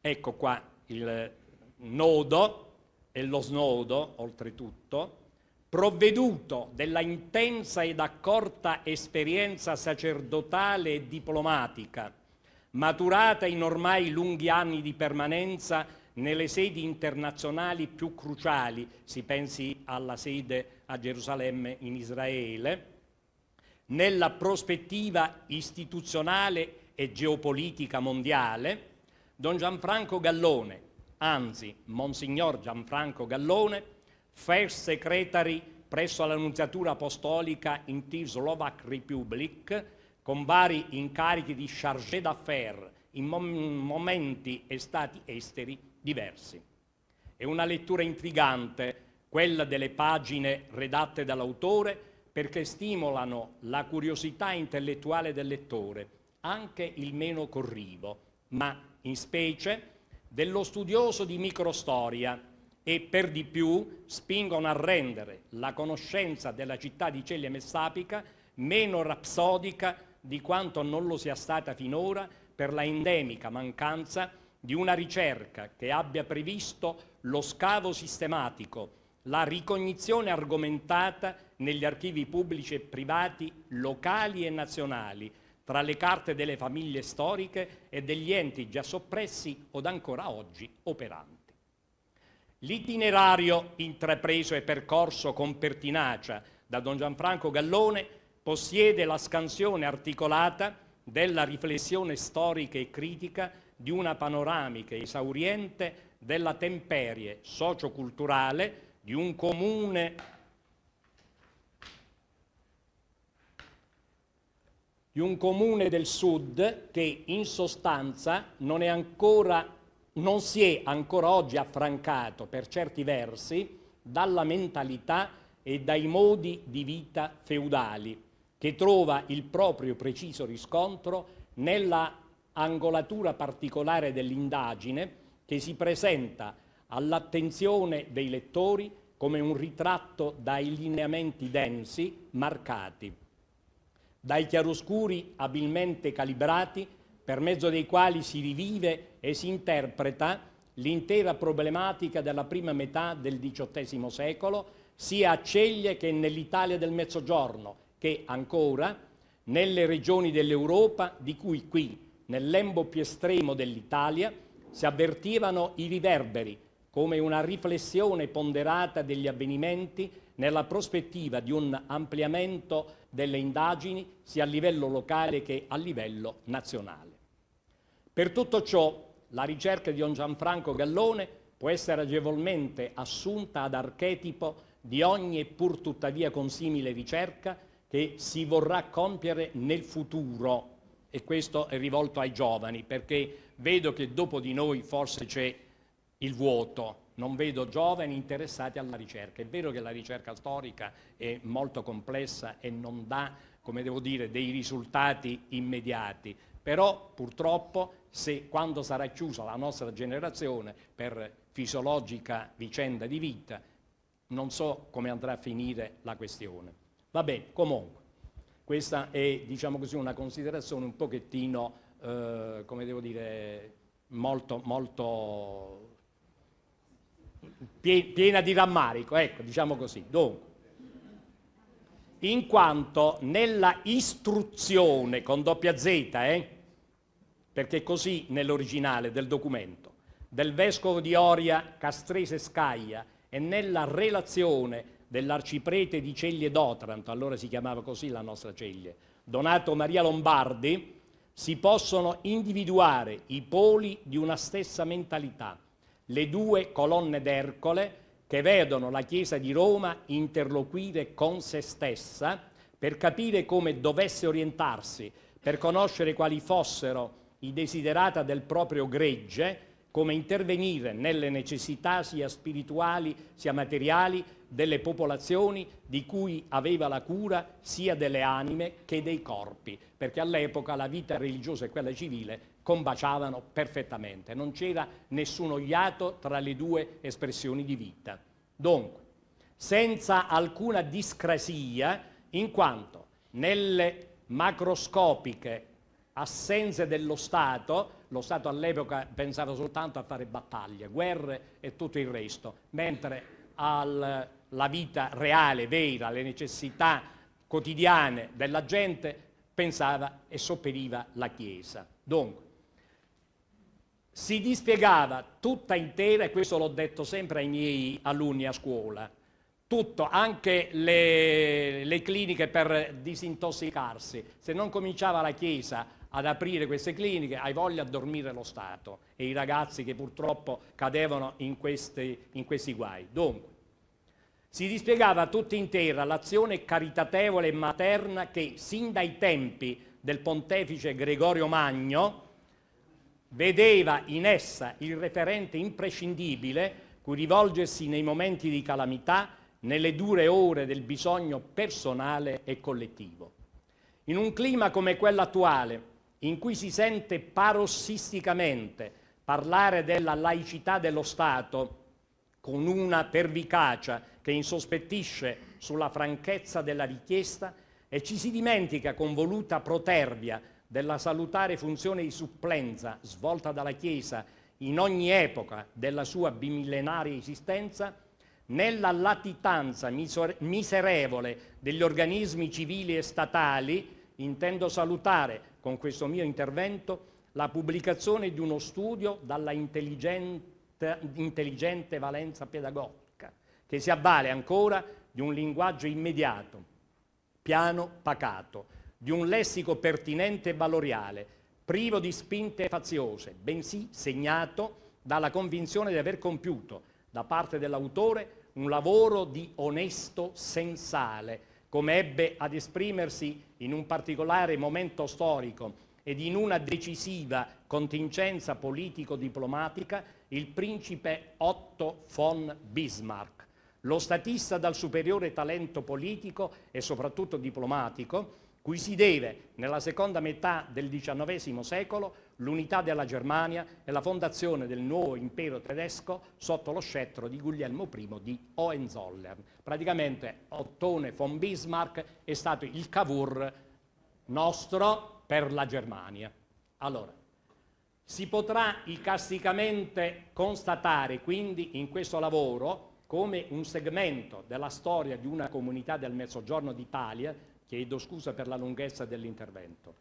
Ecco qua il nodo e lo snodo, oltretutto, provveduto della intensa ed accorta esperienza sacerdotale e diplomatica, maturata in ormai lunghi anni di permanenza nelle sedi internazionali più cruciali, si pensi alla sede a Gerusalemme in Israele, nella prospettiva istituzionale e geopolitica mondiale, Don Gianfranco Gallone, anzi Monsignor Gianfranco Gallone, First Secretary presso la Nunziatura Apostolica in the Slovak Republic, con vari incarichi di chargé d'affaires in mom momenti e stati esteri diversi. È una lettura intrigante quella delle pagine redatte dall'autore perché stimolano la curiosità intellettuale del lettore, anche il meno corrivo, ma in specie dello studioso di microstoria e per di più spingono a rendere la conoscenza della città di Celia Messapica meno rapsodica di quanto non lo sia stata finora per la endemica mancanza di una ricerca che abbia previsto lo scavo sistematico, la ricognizione argomentata negli archivi pubblici e privati locali e nazionali tra le carte delle famiglie storiche e degli enti già soppressi od ancora oggi operanti. L'itinerario intrapreso e percorso con pertinacia da Don Gianfranco Gallone possiede la scansione articolata della riflessione storica e critica di una panoramica esauriente della temperie socioculturale di un comune di un comune del sud che in sostanza non, è ancora, non si è ancora oggi affrancato per certi versi dalla mentalità e dai modi di vita feudali, che trova il proprio preciso riscontro nella angolatura particolare dell'indagine che si presenta all'attenzione dei lettori come un ritratto dai lineamenti densi, marcati, dai chiaroscuri abilmente calibrati per mezzo dei quali si rivive e si interpreta l'intera problematica della prima metà del XVIII secolo, sia a Ceglie che nell'Italia del Mezzogiorno, che ancora nelle regioni dell'Europa di cui qui nel lembo più estremo dell'Italia, si avvertivano i riverberi come una riflessione ponderata degli avvenimenti nella prospettiva di un ampliamento delle indagini sia a livello locale che a livello nazionale. Per tutto ciò la ricerca di Don Gianfranco Gallone può essere agevolmente assunta ad archetipo di ogni e pur tuttavia consimile ricerca che si vorrà compiere nel futuro e questo è rivolto ai giovani perché vedo che dopo di noi forse c'è il vuoto, non vedo giovani interessati alla ricerca. È vero che la ricerca storica è molto complessa e non dà, come devo dire, dei risultati immediati, però purtroppo se quando sarà chiusa la nostra generazione per fisiologica vicenda di vita, non so come andrà a finire la questione. Va bene, comunque. Questa è diciamo così, una considerazione un pochettino, eh, come devo dire, molto, molto piena di rammarico, ecco, diciamo così. Dunque, in quanto nella istruzione con doppia Z, eh, perché così nell'originale del documento, del vescovo di Oria Castrese Scaglia e nella relazione dell'arciprete di Ceglie d'Otranto, allora si chiamava così la nostra Ceglie, Donato Maria Lombardi, si possono individuare i poli di una stessa mentalità, le due colonne d'Ercole che vedono la Chiesa di Roma interloquire con se stessa per capire come dovesse orientarsi, per conoscere quali fossero i desiderata del proprio gregge come intervenire nelle necessità sia spirituali sia materiali delle popolazioni di cui aveva la cura sia delle anime che dei corpi, perché all'epoca la vita religiosa e quella civile combaciavano perfettamente, non c'era nessun ogliato tra le due espressioni di vita. Dunque, senza alcuna discrasia, in quanto nelle macroscopiche assenze dello Stato lo Stato all'epoca pensava soltanto a fare battaglie, guerre e tutto il resto, mentre alla vita reale, vera, alle necessità quotidiane della gente pensava e sopperiva la Chiesa. Dunque, si dispiegava tutta intera, e questo l'ho detto sempre ai miei alunni a scuola, tutto, anche le, le cliniche per disintossicarsi. Se non cominciava la Chiesa ad aprire queste cliniche, hai voglia a dormire lo Stato e i ragazzi che purtroppo cadevano in questi, in questi guai. Dunque, si dispiegava tutta intera l'azione caritatevole e materna che sin dai tempi del pontefice Gregorio Magno vedeva in essa il referente imprescindibile cui rivolgersi nei momenti di calamità, nelle dure ore del bisogno personale e collettivo. In un clima come quello attuale, in cui si sente parossisticamente parlare della laicità dello Stato con una pervicacia che insospettisce sulla franchezza della richiesta e ci si dimentica con voluta protervia della salutare funzione di supplenza svolta dalla Chiesa in ogni epoca della sua bimillenaria esistenza, nella latitanza miserevole degli organismi civili e statali Intendo salutare con questo mio intervento la pubblicazione di uno studio dalla intelligente, intelligente valenza pedagogica, che si avvale ancora di un linguaggio immediato, piano, pacato, di un lessico pertinente e valoriale, privo di spinte faziose, bensì segnato dalla convinzione di aver compiuto da parte dell'autore un lavoro di onesto sensale, come ebbe ad esprimersi in un particolare momento storico ed in una decisiva contingenza politico-diplomatica il principe Otto von Bismarck, lo statista dal superiore talento politico e soprattutto diplomatico, cui si deve, nella seconda metà del XIX secolo, l'unità della Germania e la fondazione del nuovo impero tedesco sotto lo scettro di Guglielmo I di Hohenzollern. Praticamente Ottone von Bismarck è stato il Cavour nostro per la Germania. Allora, si potrà icasticamente constatare quindi in questo lavoro come un segmento della storia di una comunità del Mezzogiorno d'Italia, chiedo scusa per la lunghezza dell'intervento,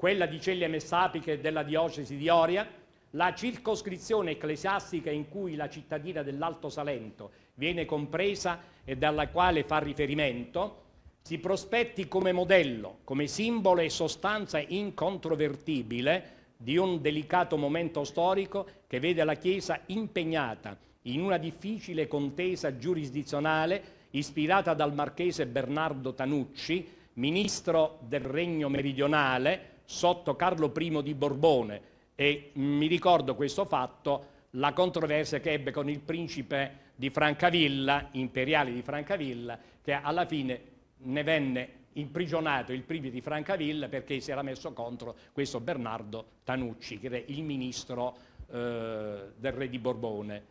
quella di Celia Messapiche e della diocesi di Oria, la circoscrizione ecclesiastica in cui la cittadina dell'Alto Salento viene compresa e dalla quale fa riferimento, si prospetti come modello, come simbolo e sostanza incontrovertibile di un delicato momento storico che vede la Chiesa impegnata in una difficile contesa giurisdizionale ispirata dal marchese Bernardo Tanucci, ministro del Regno Meridionale, sotto Carlo I di Borbone e mi ricordo questo fatto, la controversia che ebbe con il principe di Francavilla, imperiale di Francavilla, che alla fine ne venne imprigionato il principe di Francavilla perché si era messo contro questo Bernardo Tanucci, che era il ministro eh, del re di Borbone,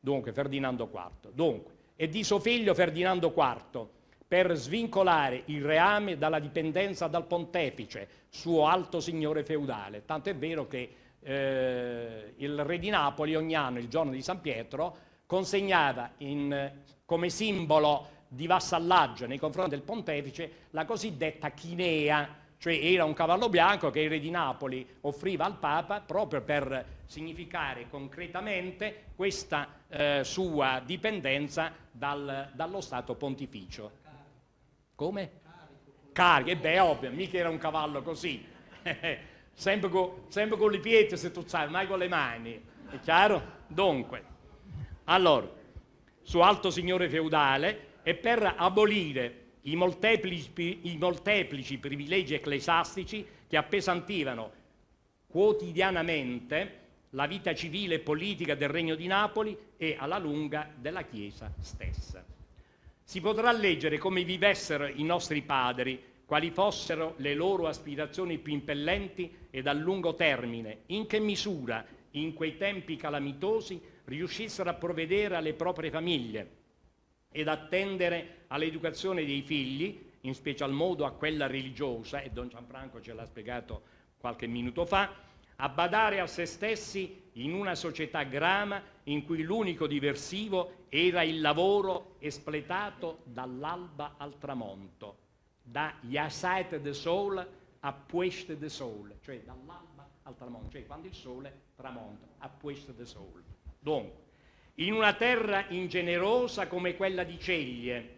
dunque Ferdinando IV. Dunque, e di suo figlio Ferdinando IV, per svincolare il reame dalla dipendenza dal pontefice, suo alto signore feudale. Tanto è vero che eh, il re di Napoli ogni anno, il giorno di San Pietro, consegnava in, come simbolo di vassallaggio nei confronti del pontefice la cosiddetta chinea, cioè era un cavallo bianco che il re di Napoli offriva al Papa proprio per significare concretamente questa eh, sua dipendenza dal, dallo Stato pontificio. Come? Carico. E eh beh, ovvio, mica era un cavallo così. sempre, co, sempre, con le pietre se tu sai, mai con le mani. È chiaro? Dunque, allora, su alto signore feudale e per abolire i molteplici, i molteplici privilegi ecclesiastici che appesantivano quotidianamente la vita civile e politica del Regno di Napoli e alla lunga della Chiesa stessa si potrà leggere come vivessero i nostri padri, quali fossero le loro aspirazioni più impellenti ed a lungo termine, in che misura, in quei tempi calamitosi, riuscissero a provvedere alle proprie famiglie ed attendere all'educazione dei figli, in special modo a quella religiosa, e Don Gianfranco ce l'ha spiegato qualche minuto fa, a badare a se stessi in una società grama in cui l'unico diversivo era il lavoro espletato dall'alba al tramonto, da Yasate de Sol a Pueste de Sol, cioè dall'alba al tramonto, cioè quando il sole tramonta, a Pueste de Sol. Dunque, in una terra ingenerosa come quella di Ceglie,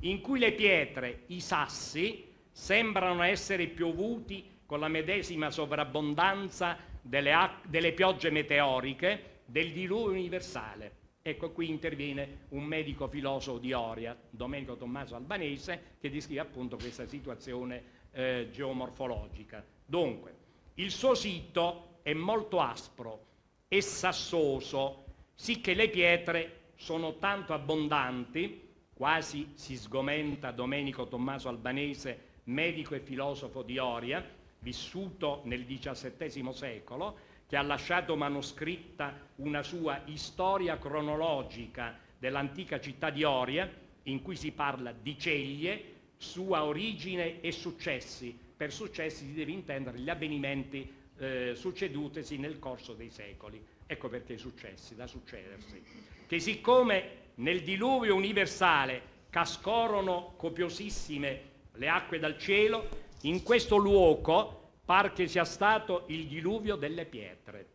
in cui le pietre, i sassi, sembrano essere piovuti con la medesima sovrabbondanza delle, delle piogge meteoriche, del diluvio universale. Ecco qui interviene un medico filosofo di Oria, Domenico Tommaso Albanese, che descrive appunto questa situazione eh, geomorfologica. Dunque, il suo sito è molto aspro e sassoso, sì che le pietre sono tanto abbondanti, quasi si sgomenta Domenico Tommaso Albanese, medico e filosofo di Oria, vissuto nel XVII secolo, che ha lasciato manoscritta una sua storia cronologica dell'antica città di Oria, in cui si parla di Ceglie, sua origine e successi. Per successi si deve intendere gli avvenimenti eh, succedutesi nel corso dei secoli. Ecco perché i successi, da succedersi. Che siccome nel diluvio universale cascorono copiosissime le acque dal cielo, in questo luogo par che sia stato il diluvio delle pietre,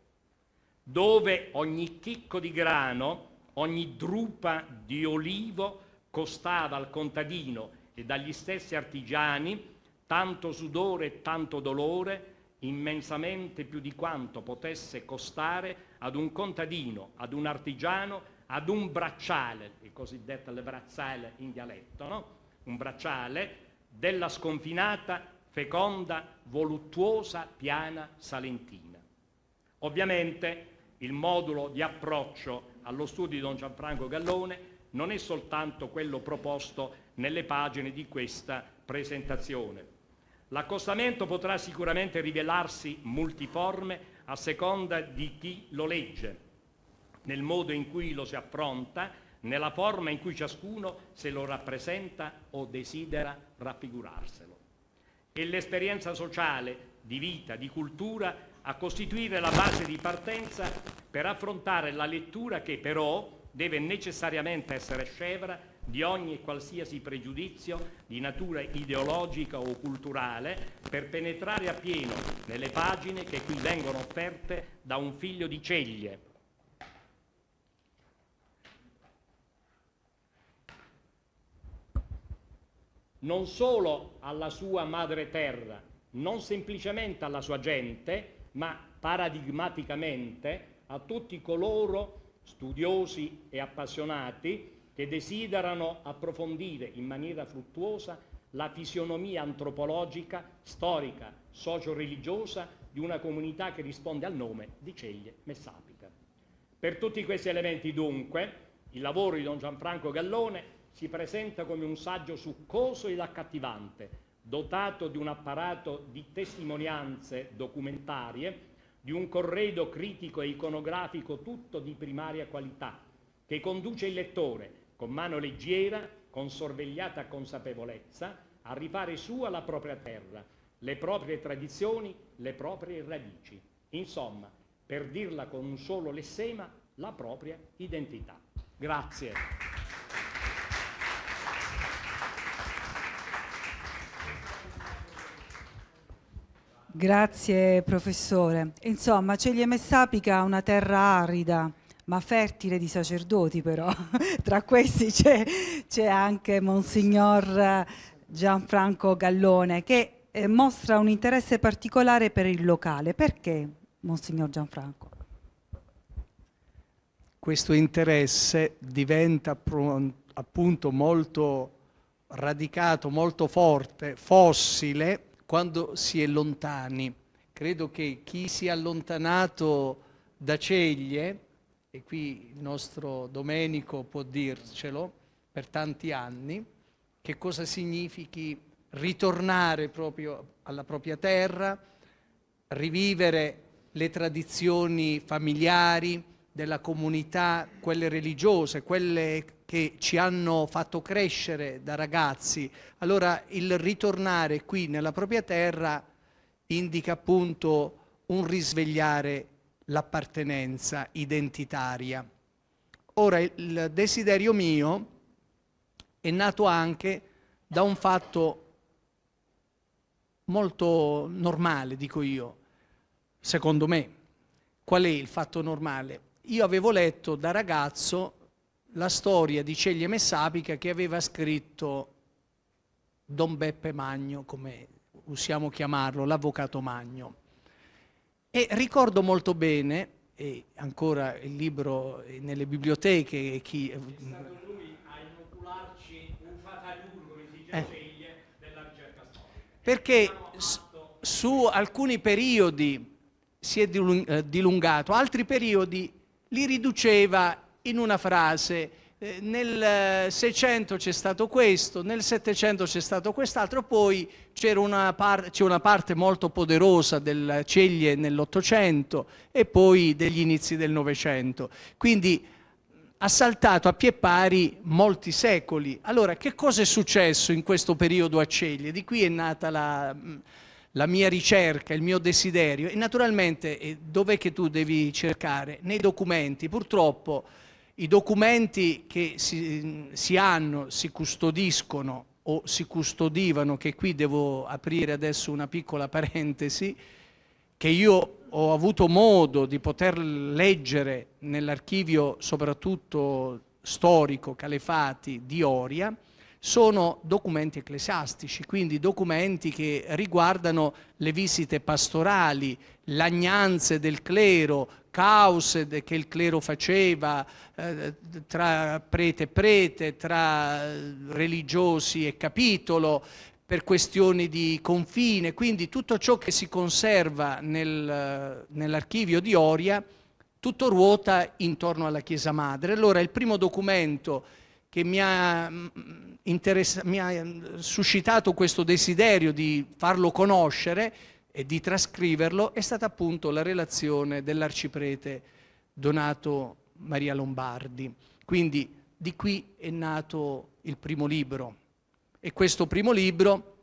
dove ogni chicco di grano, ogni drupa di olivo costava al contadino e dagli stessi artigiani tanto sudore e tanto dolore, immensamente più di quanto potesse costare ad un contadino, ad un artigiano, ad un bracciale, il cosiddetto le brazzale in dialetto, no? un bracciale della sconfinata feconda, voluttuosa piana salentina. Ovviamente il modulo di approccio allo studio di Don Gianfranco Gallone non è soltanto quello proposto nelle pagine di questa presentazione. L'accostamento potrà sicuramente rivelarsi multiforme a seconda di chi lo legge, nel modo in cui lo si affronta, nella forma in cui ciascuno se lo rappresenta o desidera raffigurarselo e l'esperienza sociale, di vita, di cultura, a costituire la base di partenza per affrontare la lettura che però deve necessariamente essere scevra di ogni e qualsiasi pregiudizio di natura ideologica o culturale per penetrare appieno nelle pagine che qui vengono offerte da un figlio di Ceglie, non solo alla sua madre terra, non semplicemente alla sua gente, ma paradigmaticamente a tutti coloro studiosi e appassionati che desiderano approfondire in maniera fruttuosa la fisionomia antropologica, storica, socio-religiosa di una comunità che risponde al nome di Ceglie Messapica. Per tutti questi elementi dunque, il lavoro di Don Gianfranco Gallone si presenta come un saggio succoso ed accattivante, dotato di un apparato di testimonianze documentarie, di un corredo critico e iconografico tutto di primaria qualità, che conduce il lettore, con mano leggera, con sorvegliata consapevolezza, a rifare sua la propria terra, le proprie tradizioni, le proprie radici. Insomma, per dirla con un solo lessema, la propria identità. Grazie. Grazie professore. Insomma, Ceglie Messapica è una terra arida, ma fertile di sacerdoti però. Tra questi c'è, anche Monsignor eh, Gianfranco Gallone che eh, mostra un interesse particolare per il locale. Perché, Monsignor Gianfranco? Questo interesse diventa appunto molto radicato, molto forte, fossile quando si è lontani. Credo che chi si è allontanato da Ceglie, e qui il nostro Domenico può dircelo, per tanti anni, che cosa significhi ritornare proprio alla propria terra, rivivere le tradizioni familiari della comunità, quelle religiose, quelle che ci hanno fatto crescere da ragazzi. Allora il ritornare qui nella propria terra indica appunto un risvegliare l'appartenenza identitaria. Ora il desiderio mio è nato anche da un fatto molto normale, dico io, secondo me. Qual è il fatto normale? Io avevo letto da ragazzo la storia di Ceglie Messapica che aveva scritto Don Beppe Magno, come usiamo chiamarlo, l'avvocato Magno. E ricordo molto bene, e ancora il libro nelle biblioteche, chi... È stato lui a inocularci un fatalur, come si dice eh. della ricerca storica. Perché su alcuni periodi si è eh, dilungato, altri periodi li riduceva in una frase, eh, nel 600 eh, c'è stato questo, nel 700 c'è stato quest'altro, poi c'è una, par- una parte molto poderosa del Ceglie nell'Ottocento e poi degli inizi del Novecento. Quindi ha saltato a pie pari molti secoli. Allora, che cosa è successo in questo periodo a Ceglie? Di qui è nata la, mm, la mia ricerca, il mio desiderio. E naturalmente, eh, dov'è che tu devi cercare? Nei documenti. Purtroppo i documenti che si, si hanno, si custodiscono o si custodivano, che qui devo aprire adesso una piccola parentesi, che io ho avuto modo di poter leggere nell'archivio soprattutto storico Calefati di Oria, sono documenti ecclesiastici, quindi documenti che riguardano le visite pastorali, lagnanze del clero, cause che il clero faceva eh, tra prete e prete, tra eh, religiosi e capitolo, per questioni di confine, quindi tutto ciò che si conserva nel, eh, nell'archivio di Oria, tutto ruota intorno alla Chiesa Madre. Allora il primo documento che mi ha, mm, mm, mi ha mm, suscitato questo desiderio di farlo conoscere e di trascriverlo è stata appunto la relazione dell'arciprete Donato Maria Lombardi. Quindi di qui è nato il primo libro e questo primo libro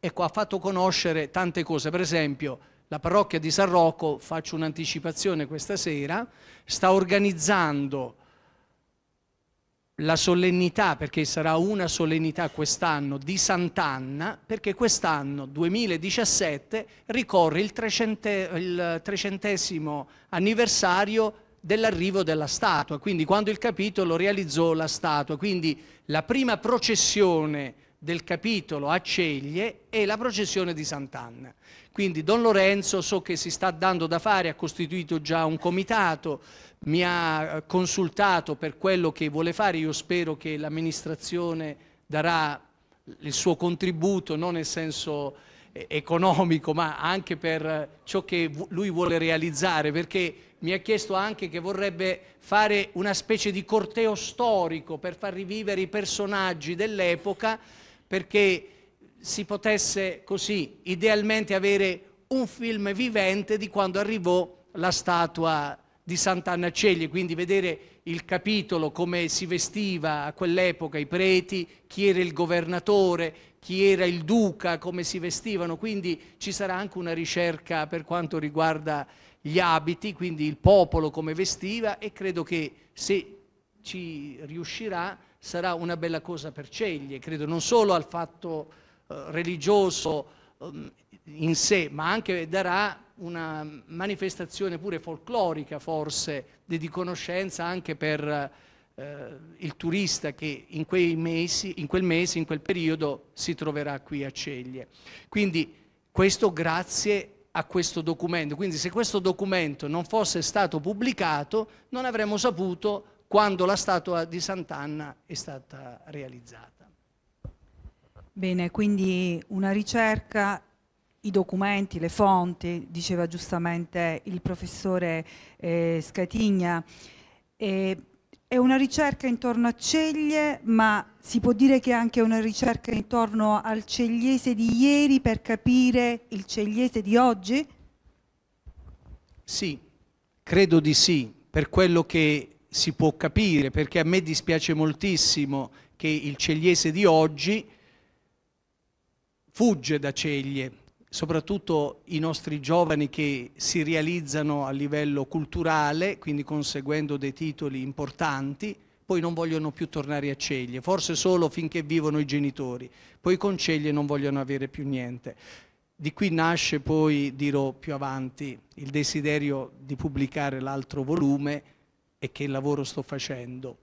ecco, ha fatto conoscere tante cose, per esempio la parrocchia di San Rocco, faccio un'anticipazione questa sera, sta organizzando la solennità, perché sarà una solennità quest'anno, di Sant'Anna, perché quest'anno, 2017, ricorre il, trecente, il trecentesimo anniversario dell'arrivo della statua, quindi quando il capitolo realizzò la statua, quindi la prima processione del capitolo a Ceglie è la processione di Sant'Anna. Quindi Don Lorenzo so che si sta dando da fare, ha costituito già un comitato, mi ha eh, consultato per quello che vuole fare, io spero che l'amministrazione darà il suo contributo, non nel senso eh, economico, ma anche per eh, ciò che lui vuole realizzare, perché mi ha chiesto anche che vorrebbe fare una specie di corteo storico per far rivivere i personaggi dell'epoca, perché si potesse così idealmente avere un film vivente di quando arrivò la statua di Sant'Anna Ceglie, quindi vedere il capitolo, come si vestiva a quell'epoca i preti, chi era il governatore, chi era il duca, come si vestivano, quindi ci sarà anche una ricerca per quanto riguarda gli abiti, quindi il popolo come vestiva e credo che se ci riuscirà sarà una bella cosa per Ceglie, credo non solo al fatto eh, religioso ehm, in sé, ma anche darà una manifestazione pure folclorica forse di, conoscenza anche per eh, il turista che in, mesi, in quel mese, in quel periodo si troverà qui a Ceglie. Quindi questo grazie a questo documento. Quindi se questo documento non fosse stato pubblicato non avremmo saputo quando la statua di Sant'Anna è stata realizzata. Bene, quindi una ricerca, i documenti, le fonti, diceva giustamente il professore eh, Scatigna, eh, è una ricerca intorno a Ceglie, ma si può dire che è anche una ricerca intorno al cegliese di ieri per capire il cegliese di oggi? Sì, credo di sì, per quello che si può capire, perché a me dispiace moltissimo che il cegliese di oggi fugge da ceglie, soprattutto i nostri giovani che si realizzano a livello culturale, quindi conseguendo dei titoli importanti, poi non vogliono più tornare a ceglie, forse solo finché vivono i genitori, poi con ceglie non vogliono avere più niente. Di qui nasce poi, dirò più avanti, il desiderio di pubblicare l'altro volume e che lavoro sto facendo.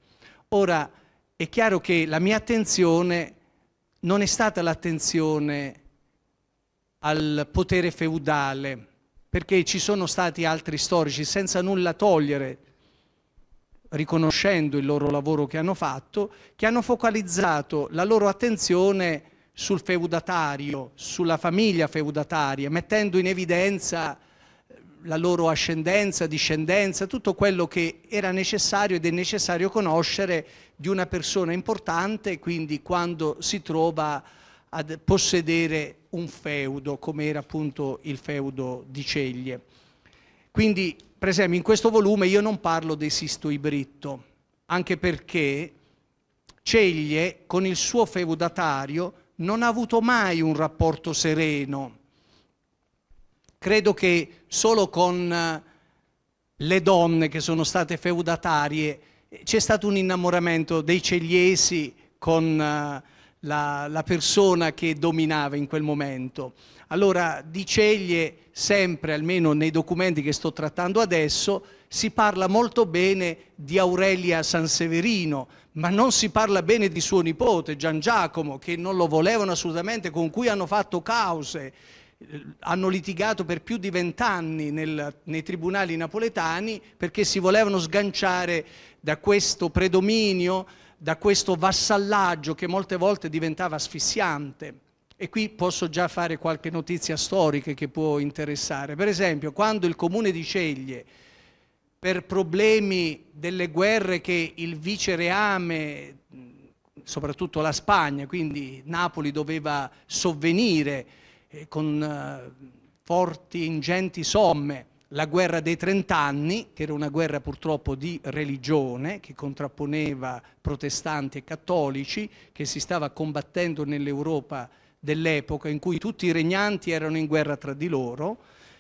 Ora è chiaro che la mia attenzione non è stata l'attenzione al potere feudale, perché ci sono stati altri storici senza nulla togliere, riconoscendo il loro lavoro che hanno fatto, che hanno focalizzato la loro attenzione sul feudatario, sulla famiglia feudataria, mettendo in evidenza la loro ascendenza, discendenza, tutto quello che era necessario ed è necessario conoscere di una persona importante, quindi quando si trova a possedere un feudo, come era appunto il feudo di Ceglie. Quindi, per esempio, in questo volume io non parlo di Sisto Ibritto, anche perché Ceglie con il suo feudatario non ha avuto mai un rapporto sereno, Credo che solo con eh, le donne che sono state feudatarie c'è stato un innamoramento dei celiesi con eh, la, la persona che dominava in quel momento. Allora di ceglie sempre, almeno nei documenti che sto trattando adesso, si parla molto bene di Aurelia Sanseverino, ma non si parla bene di suo nipote Gian Giacomo, che non lo volevano assolutamente, con cui hanno fatto cause hanno litigato per più di vent'anni nei tribunali napoletani perché si volevano sganciare da questo predominio, da questo vassallaggio che molte volte diventava asfissiante. E qui posso già fare qualche notizia storica che può interessare. Per esempio, quando il comune di Ceglie, per problemi delle guerre che il vicereame, soprattutto la Spagna, quindi Napoli doveva sovvenire, eh, con forti, ingenti somme la guerra dei trent'anni, che era una guerra purtroppo di religione, che contrapponeva protestanti e cattolici, che si stava combattendo nell'Europa dell'epoca in cui tutti i regnanti erano in guerra tra di loro.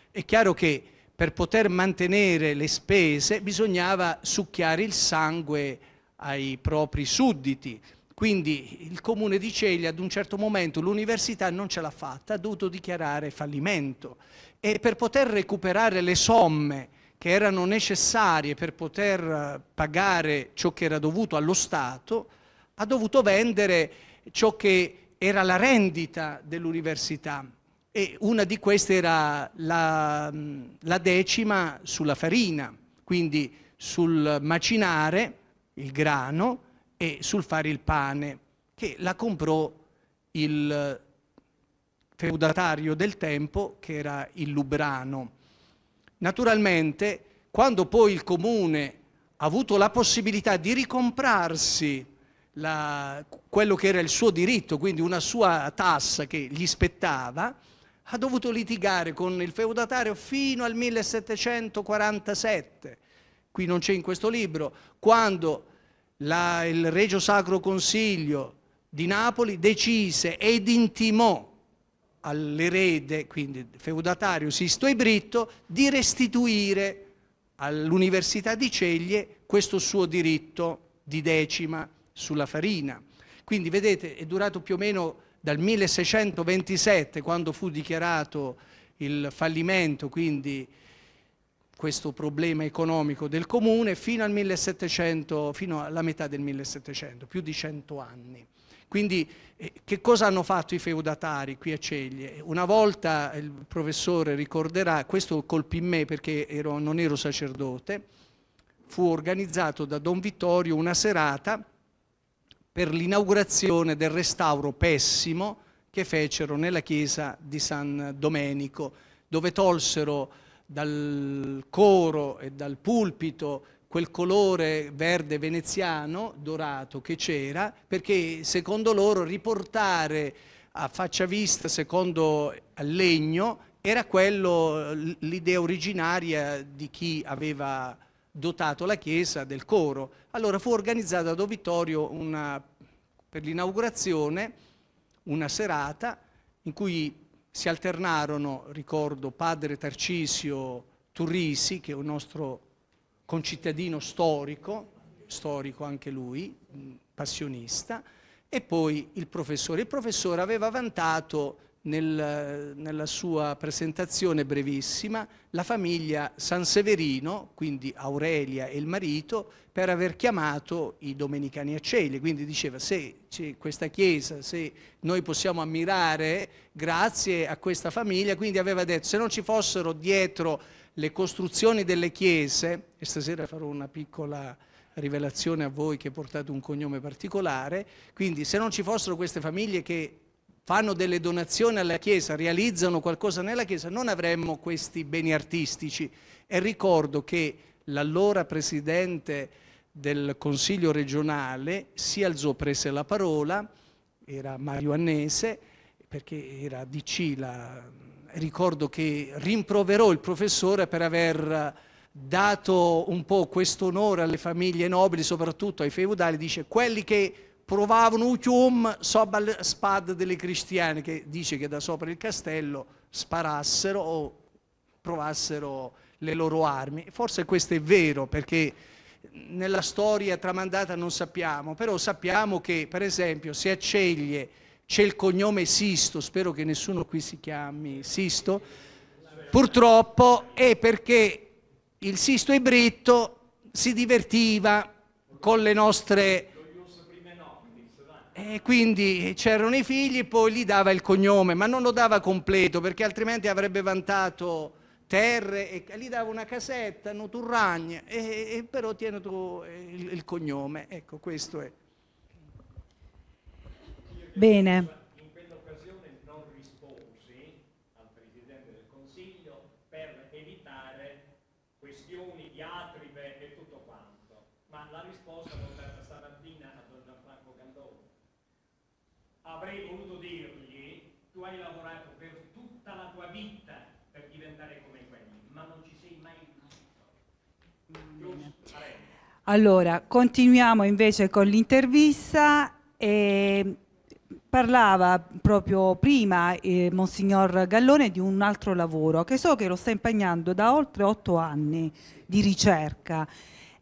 È chiaro che per poter mantenere le spese bisognava succhiare il sangue ai propri sudditi. Quindi il comune di Ceglia ad un certo momento l'università non ce l'ha fatta, ha dovuto dichiarare fallimento e per poter recuperare le somme che erano necessarie per poter eh, pagare ciò che era dovuto allo Stato, ha dovuto vendere ciò che era la rendita dell'università e una di queste era la, la decima sulla farina, quindi sul macinare il grano e sul fare il pane, che la comprò il feudatario del tempo, che era il Lubrano. Naturalmente, quando poi il comune ha avuto la possibilità di ricomprarsi la, quello che era il suo diritto, quindi una sua tassa che gli spettava, ha dovuto litigare con il feudatario fino al 1747. Qui non c'è in questo libro, quando la, il Regio Sacro Consiglio di Napoli decise ed intimò all'erede, quindi feudatario Sisto Ibritto, di restituire all'Università di Ceglie questo suo diritto di decima sulla farina. Quindi vedete, è durato più o meno dal 1627, quando fu dichiarato il fallimento, quindi questo problema economico del comune fino, al 1700, fino alla metà del 1700, più di 100 anni. Quindi eh, che cosa hanno fatto i feudatari qui a Ceglie? Una volta il professore ricorderà, questo colpì me perché ero, non ero sacerdote, fu organizzato da Don Vittorio una serata per l'inaugurazione del restauro pessimo che fecero nella chiesa di San Domenico, dove tolsero dal coro e dal pulpito quel colore verde veneziano, dorato, che c'era, perché secondo loro riportare a faccia vista, secondo legno era quello l'idea originaria di chi aveva dotato la chiesa del coro. Allora fu organizzata da Ovittorio una, per l'inaugurazione una serata in cui si alternarono, ricordo, padre Tarcisio Turrisi, che è un nostro concittadino storico, storico anche lui, passionista, e poi il professore. Il professore aveva vantato nel, nella sua presentazione brevissima la famiglia Sanseverino, quindi Aurelia e il marito, per aver chiamato i Domenicani a Celi. Quindi diceva se questa chiesa, se noi possiamo ammirare grazie a questa famiglia, quindi aveva detto se non ci fossero dietro le costruzioni delle chiese, e stasera farò una piccola rivelazione a voi che portate un cognome particolare, quindi se non ci fossero queste famiglie che fanno delle donazioni alla Chiesa, realizzano qualcosa nella Chiesa, non avremmo questi beni artistici. E ricordo che l'allora presidente del Consiglio regionale si alzò, prese la parola, era Mario Annese, perché era di Cila, ricordo che rimproverò il professore per aver dato un po' questo onore alle famiglie nobili, soprattutto ai feudali, dice quelli che provavano ucciom sopra le spade delle cristiane, che dice che da sopra il castello sparassero o provassero le loro armi. Forse questo è vero perché nella storia tramandata non sappiamo, però sappiamo che per esempio se a Ceglie c'è il cognome Sisto, spero che nessuno qui si chiami Sisto, purtroppo è perché il Sisto e Britto si divertiva con le nostre e quindi c'erano i figli, e poi gli dava il cognome, ma non lo dava completo perché altrimenti avrebbe vantato terre e gli dava una casetta, Nuturragna, e, e però tiene tu il, il cognome. Ecco, questo è. Bene. hai lavorato per tutta la tua vita per diventare come quelli, ma non ci sei mai riuscito. Allora, continuiamo invece con l'intervista. E parlava proprio prima eh, Monsignor Gallone di un altro lavoro che so che lo sta impegnando da oltre otto anni di ricerca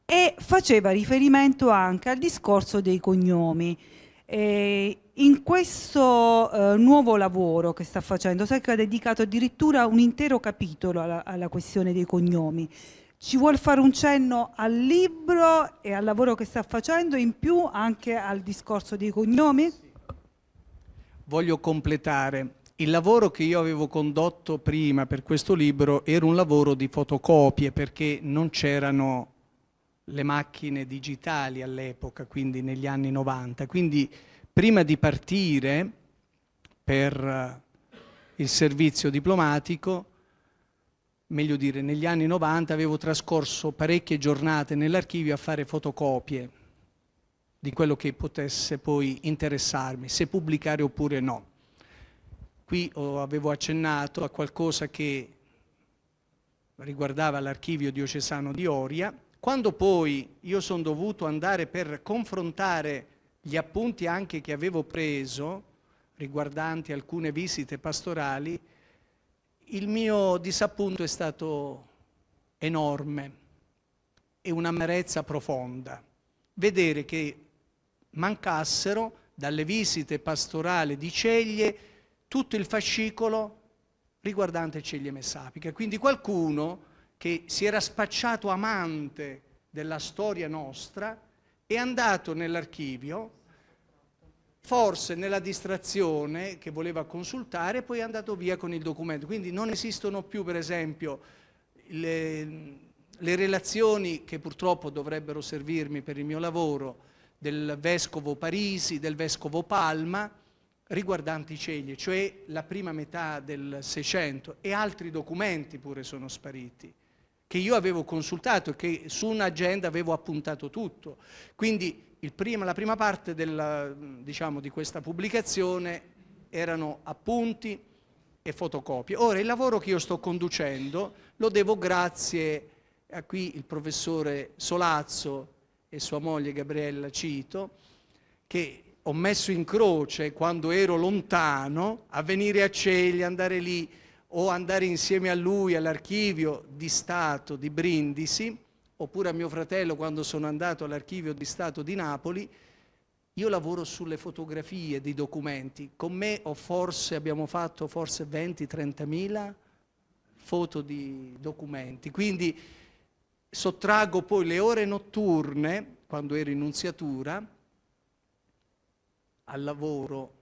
e faceva riferimento anche al discorso dei cognomi. Eh, in questo eh, nuovo lavoro che sta facendo, sai che ha dedicato addirittura un intero capitolo alla, alla questione dei cognomi. Ci vuol fare un cenno al libro e al lavoro che sta facendo, in più anche al discorso dei cognomi? Voglio completare. Il lavoro che io avevo condotto prima per questo libro era un lavoro di fotocopie perché non c'erano le macchine digitali all'epoca, quindi negli anni 90. Quindi prima di partire per eh, il servizio diplomatico, meglio dire negli anni 90 avevo trascorso parecchie giornate nell'archivio a fare fotocopie di quello che potesse poi interessarmi, se pubblicare oppure no. Qui oh, avevo accennato a qualcosa che riguardava l'archivio diocesano di Oria. Quando poi io sono dovuto andare per confrontare gli appunti anche che avevo preso riguardanti alcune visite pastorali, il mio disappunto è stato enorme e un'amarezza profonda. Vedere che mancassero dalle visite pastorali di Ceglie tutto il fascicolo riguardante Ceglie Messapica. Quindi qualcuno che si era spacciato amante della storia nostra è andato nell'archivio, forse nella distrazione che voleva consultare, poi è andato via con il documento. Quindi non esistono più, per esempio, le, le relazioni che purtroppo dovrebbero servirmi per il mio lavoro del vescovo Parisi, del vescovo Palma, riguardanti i cegli, cioè la prima metà del Seicento, e altri documenti pure sono spariti che io avevo consultato e che su un'agenda avevo appuntato tutto. Quindi prima, la prima parte della, diciamo, di questa pubblicazione erano appunti e fotocopie. Ora il lavoro che io sto conducendo lo devo grazie a qui il professore Solazzo e sua moglie Gabriella Cito, che ho messo in croce quando ero lontano a venire a Ceglia, andare lì, o andare insieme a lui all'archivio di Stato di Brindisi, oppure a mio fratello quando sono andato all'archivio di Stato di Napoli, io lavoro sulle fotografie di documenti. Con me forse, abbiamo fatto forse 20-30 mila foto di documenti. Quindi sottraggo poi le ore notturne, quando ero in unziatura, al lavoro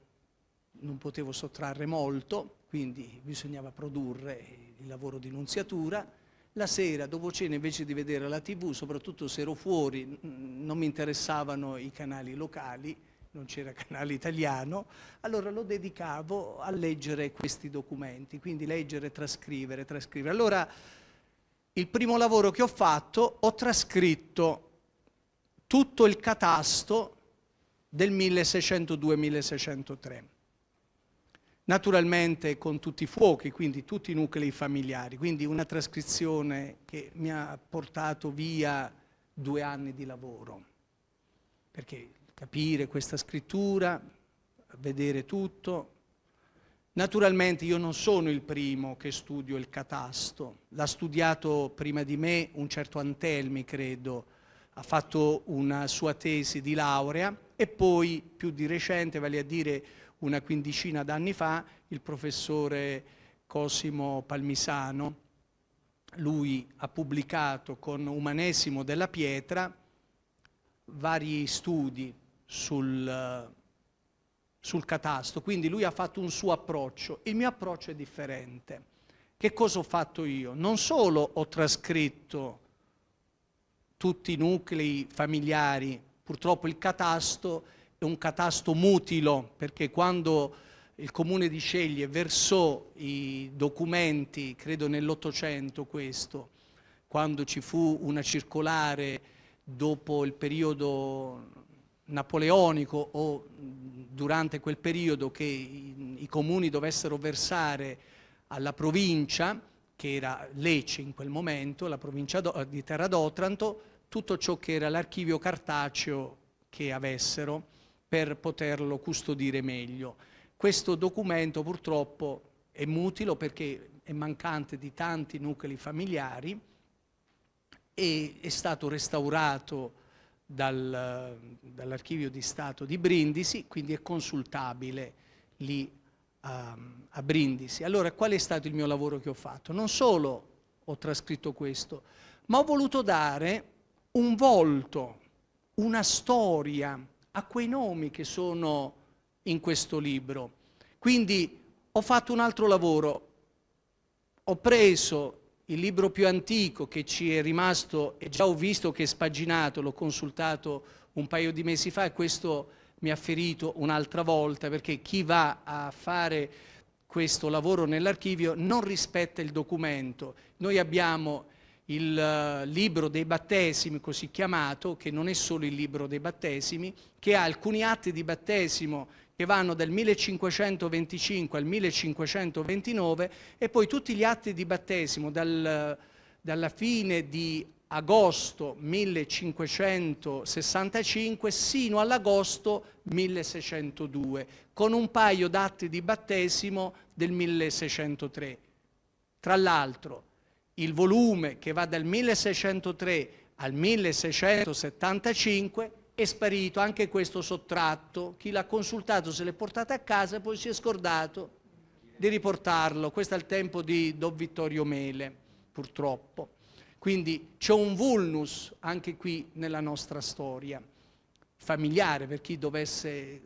non potevo sottrarre molto, quindi bisognava produrre il lavoro di nunziatura. La sera, dopo cena, invece di vedere la tv, soprattutto se ero fuori, non mi interessavano i canali locali, non c'era canale italiano, allora lo dedicavo a leggere questi documenti, quindi leggere, trascrivere, trascrivere. Allora, il primo lavoro che ho fatto, ho trascritto tutto il catasto del 1602-1603 naturalmente con tutti i fuochi, quindi tutti i nuclei familiari, quindi una trascrizione che mi ha portato via due anni di lavoro, perché capire questa scrittura, vedere tutto, naturalmente io non sono il primo che studio il catasto, l'ha studiato prima di me un certo Antelmi, credo, ha fatto una sua tesi di laurea e poi più di recente, vale a dire una quindicina d'anni fa il professore Cosimo Palmisano. Lui ha pubblicato con Umanesimo della Pietra vari studi sul, sul catasto, quindi lui ha fatto un suo approccio. Il mio approccio è differente. Che cosa ho fatto io? Non solo ho trascritto tutti i nuclei familiari, purtroppo il catasto è un catasto mutilo perché quando il comune di Sceglie versò i documenti, credo nell'Ottocento questo, quando ci fu una circolare dopo il periodo napoleonico o durante quel periodo che i, comuni dovessero versare alla provincia, che era Lecce in quel momento, la provincia di Terra d'Otranto, tutto ciò che era l'archivio cartaceo che avessero per poterlo custodire meglio. Questo documento purtroppo è mutilo perché è mancante di tanti nuclei familiari e è stato restaurato dal, dall'archivio di Stato di Brindisi, quindi è consultabile lì a, ehm, a Brindisi. Allora, qual è stato il mio lavoro che ho fatto? Non solo ho trascritto questo, ma ho voluto dare un volto, una storia, a quei nomi che sono in questo libro. Quindi ho fatto un altro lavoro, ho preso il libro più antico che ci è rimasto e già ho visto che è spaginato, l'ho consultato un paio di mesi fa e questo mi ha ferito un'altra volta perché chi va a fare questo lavoro nell'archivio non rispetta il documento. Noi abbiamo il eh, libro dei battesimi, così chiamato, che non è solo il libro dei battesimi, che ha alcuni atti di battesimo che vanno dal 1525 al 1529 e poi tutti gli atti di battesimo dal, dalla fine di agosto 1565 sino all'agosto 1602, con un paio d'atti di battesimo del 1603. Tra l'altro, il volume che va dal 1603 al 1675 è sparito, anche questo sottratto. Chi l'ha consultato se l'è portato a casa e poi si è scordato di riportarlo. Questo è il tempo di Don Vittorio Mele, purtroppo. Quindi c'è un vulnus anche qui nella nostra storia familiare per chi dovesse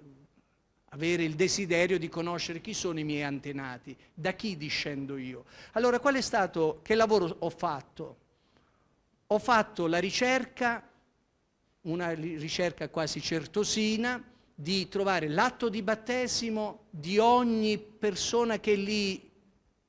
avere il desiderio di conoscere chi sono i miei antenati, da chi discendo io. Allora qual è stato, che lavoro ho fatto? Ho fatto la ricerca, una ricerca quasi certosina, di trovare l'atto di battesimo di ogni persona che è lì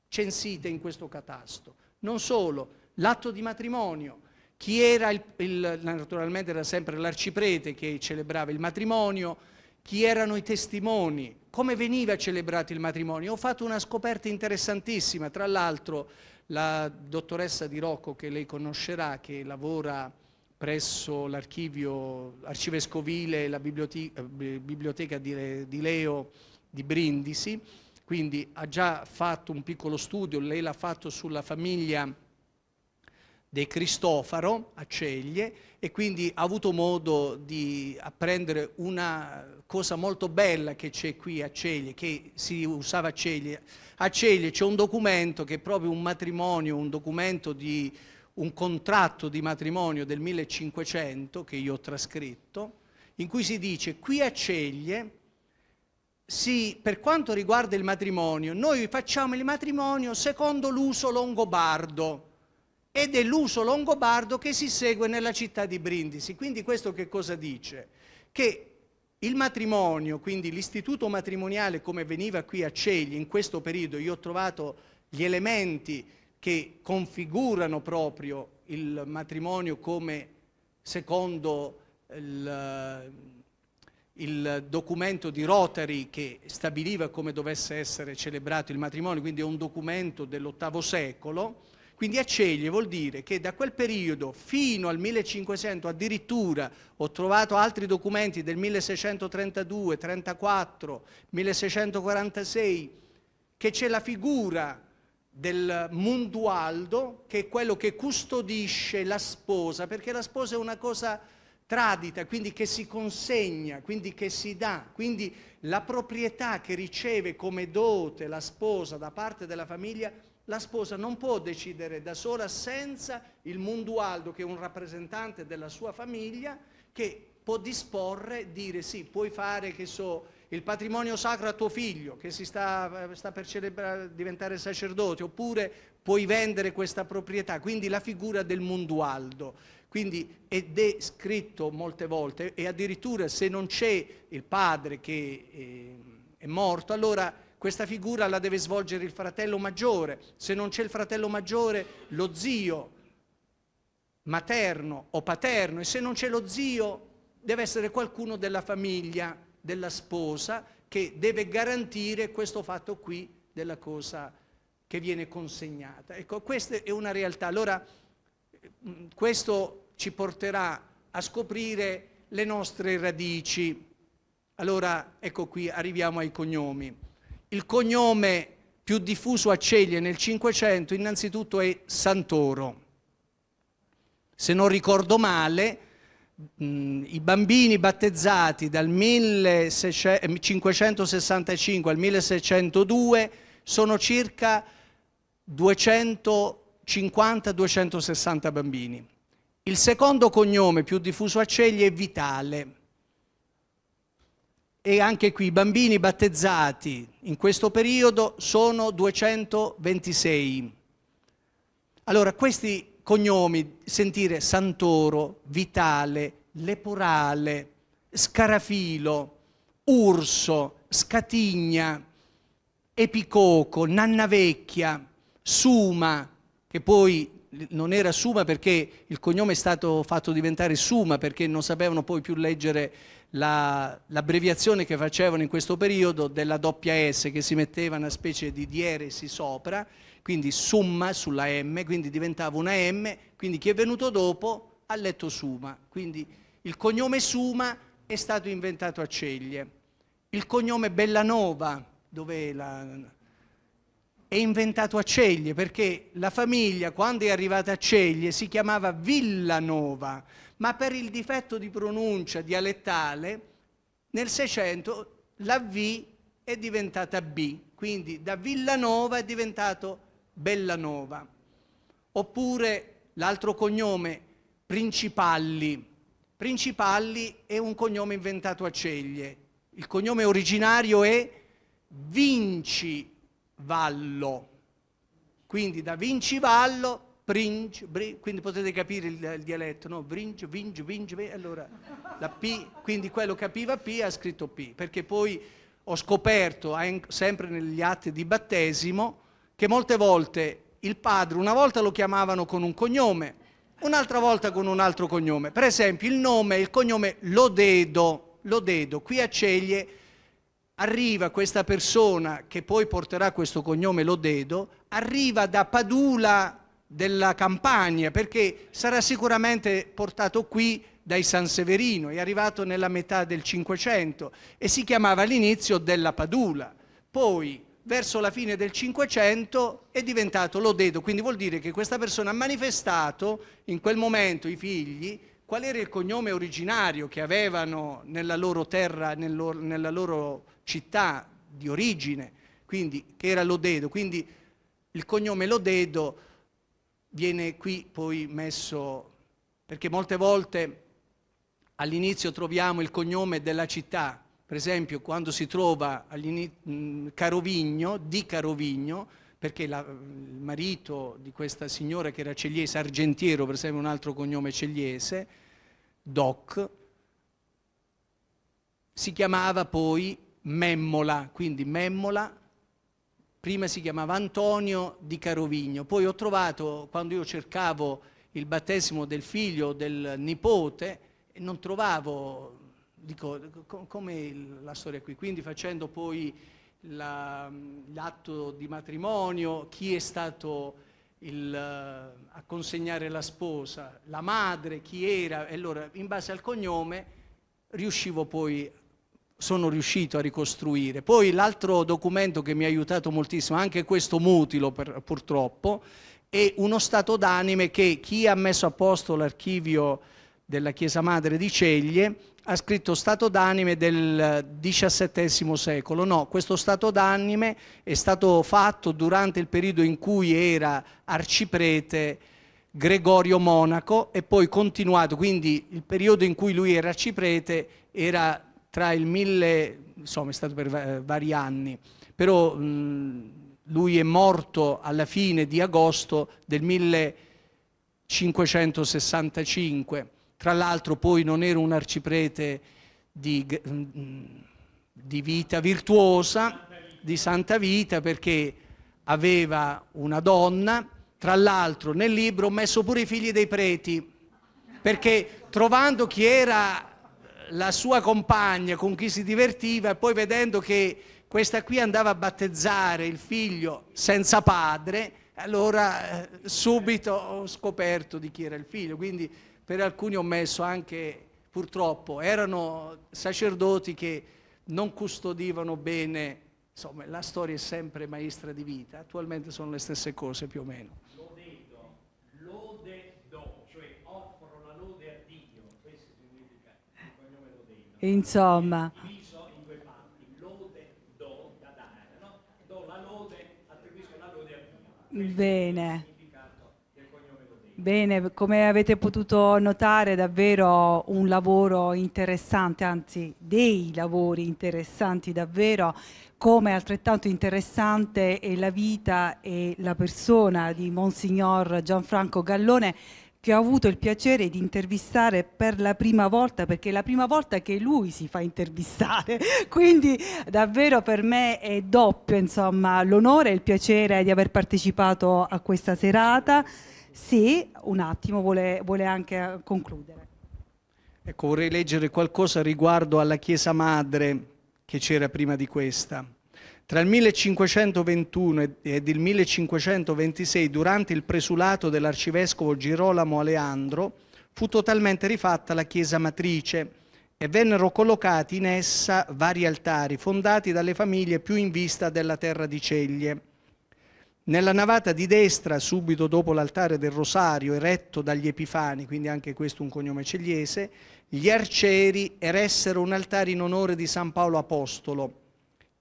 censita in questo catasto. Non solo, l'atto di matrimonio, chi era il, il naturalmente era sempre l'arciprete che celebrava il matrimonio, chi erano i testimoni, come veniva celebrato il matrimonio. Ho fatto una scoperta interessantissima, tra l'altro la dottoressa Di Rocco che lei conoscerà, che lavora presso l'archivio arcivescovile e la biblioteca, eh, biblioteca di, di Leo di Brindisi, quindi ha già fatto un piccolo studio, lei l'ha fatto sulla famiglia dei Cristofaro a Ceglie e quindi ha avuto modo di apprendere una cosa molto bella che c'è qui a Ceglie, che si usava a Ceglie. A Ceglie c'è un documento che è proprio un matrimonio, un documento di un contratto di matrimonio del 1500 che io ho trascritto, in cui si dice qui a Ceglie sì, per quanto riguarda il matrimonio, noi facciamo il matrimonio secondo l'uso longobardo e dell'uso longobardo che si segue nella città di Brindisi. Quindi questo che cosa dice? Che il matrimonio, quindi l'istituto matrimoniale come veniva qui a Cegli, in questo periodo io ho trovato gli elementi che configurano proprio il matrimonio come secondo il, il documento di Rotary che stabiliva come dovesse essere celebrato il matrimonio, quindi è un documento dell'VIII secolo, quindi Acceglie vuol dire che da quel periodo fino al 1500 addirittura ho trovato altri documenti del 1632, 34, 1646 che c'è la figura del Mundualdo che è quello che custodisce la sposa perché la sposa è una cosa tradita, quindi che si consegna, quindi che si dà, quindi la proprietà che riceve come dote la sposa da parte della famiglia la sposa non può decidere da sola senza il mundualdo, che è un rappresentante della sua famiglia, che può disporre, dire sì, puoi fare, che so, il patrimonio sacro a tuo figlio, che si sta, sta per diventare sacerdote, oppure puoi vendere questa proprietà, quindi la figura del mundualdo. Quindi ed è scritto molte volte e addirittura se non c'è il padre che è, eh, è morto, allora questa figura la deve svolgere il fratello maggiore, se non c'è il fratello maggiore lo zio materno o paterno e se non c'è lo zio deve essere qualcuno della famiglia, della sposa, che deve garantire questo fatto qui della cosa che viene consegnata. Ecco, questa è una realtà. Allora, questo ci porterà a scoprire le nostre radici. Allora, ecco qui, arriviamo ai cognomi. Il cognome più diffuso a Ceglie nel Cinquecento innanzitutto è Santoro. Se non ricordo male, i bambini battezzati dal 1565 eh, al 1602 sono circa 250-260 bambini. Il secondo cognome più diffuso a Ceglie è Vitale. E anche qui i bambini battezzati in questo periodo sono 226. Allora, questi cognomi, sentire Santoro, Vitale, Leporale, Scarafilo, Urso, Scatigna, Epicoco, Nanna Vecchia, Suma, che poi non era Suma perché il cognome è stato fatto diventare Suma perché non sapevano poi più leggere la, l'abbreviazione che facevano in questo periodo della doppia S che si metteva una specie di dieresi sopra, quindi summa sulla M, quindi diventava una M, quindi chi è venuto dopo ha letto Suma, quindi il cognome Suma è stato inventato a Ceglie, il cognome Bellanova, dove la, è inventato a Ceglie perché la famiglia quando è arrivata a Ceglie si chiamava Villanova, ma per il difetto di pronuncia dialettale nel 600 la V è diventata B, quindi da Villanova è diventato Bellanova. Oppure l'altro cognome, Principalli. Principalli è un cognome inventato a Ceglie. Il cognome originario è Vincivallo. Quindi da Vincivallo Bringe, bringe, quindi potete capire il, il dialetto, no? Bring, vinge, vinge, vinge, allora la P, quindi quello capiva P ha scritto P, perché poi ho scoperto, sempre negli atti di battesimo, che molte volte il padre, una volta lo chiamavano con un cognome, un'altra volta con un altro cognome. Per esempio il nome, il cognome Lodedo, Lodedo, qui a Ceglie arriva questa persona che poi porterà questo cognome Lodedo, arriva da Padula della campagna, perché sarà sicuramente portato qui dai San Severino, è arrivato nella metà del Cinquecento e si chiamava all'inizio della Padula. Poi, verso la fine del Cinquecento, è diventato l'Odedo, quindi vuol dire che questa persona ha manifestato in quel momento i figli qual era il cognome originario che avevano nella loro terra, nel loro, nella loro città di origine, quindi che era Lodedo, quindi il cognome Lodedo viene qui poi messo, perché molte volte all'inizio troviamo il cognome della città, per esempio quando si trova Carovigno, di Carovigno, perché la, il marito di questa signora che era cegliese, Argentiero, per esempio un altro cognome cegliese, Doc, si chiamava poi Memmola, quindi Memmola prima si chiamava Antonio di Carovigno, poi ho trovato, quando io cercavo il battesimo del figlio, o del nipote, non trovavo, dico, come la storia qui, quindi facendo poi la, l'atto di matrimonio, chi è stato il, a consegnare la sposa, la madre, chi era, e allora in base al cognome riuscivo poi a sono riuscito a ricostruire. Poi l'altro documento che mi ha aiutato moltissimo, anche questo mutilo per, purtroppo, è uno stato d'anime che chi ha messo a posto l'archivio della Chiesa Madre di Ceglie ha scritto stato d'anime del XVII secolo. No, questo stato d'anime è stato fatto durante il periodo in cui era arciprete Gregorio Monaco e poi continuato, quindi il periodo in cui lui era arciprete era tra il 1000, insomma è stato per eh, vari anni, però lui è morto alla fine di agosto del 1565, tra l'altro poi non era un arciprete di, di vita virtuosa, di santa vita, perché aveva una donna, tra l'altro nel libro ho messo pure i figli dei preti, perché trovando chi era la sua compagna con chi si divertiva e poi vedendo che questa qui andava a battezzare il figlio senza padre, allora eh, subito ho scoperto di chi era il figlio, quindi per alcuni ho messo anche, purtroppo, erano sacerdoti che non custodivano bene, insomma la storia è sempre maestra di vita, attualmente sono le stesse cose più o meno. Insomma. Bene. Bene, come avete potuto notare, davvero un lavoro interessante, anzi dei lavori interessanti davvero, come altrettanto interessante è la vita e la persona di Monsignor Gianfranco Gallone che ho avuto il piacere di intervistare per la prima volta, perché è la prima volta che lui si fa intervistare, quindi davvero per me è doppio insomma, l'onore e il piacere di aver partecipato a questa serata. Sì, un attimo vuole, vuole anche eh, concludere. Ecco, vorrei leggere qualcosa riguardo alla Chiesa Madre che c'era prima di questa. Tra il 1521 ed il 1526, durante il presulato dell'arcivescovo Girolamo Aleandro, fu totalmente rifatta la chiesa matrice e vennero collocati in essa vari altari fondati dalle famiglie più in vista della terra di Ceglie. Nella navata di destra, subito dopo l'altare del Rosario, eretto dagli Epifani, quindi anche questo un cognome cegliese, gli arcieri eressero un altare in onore di San Paolo Apostolo,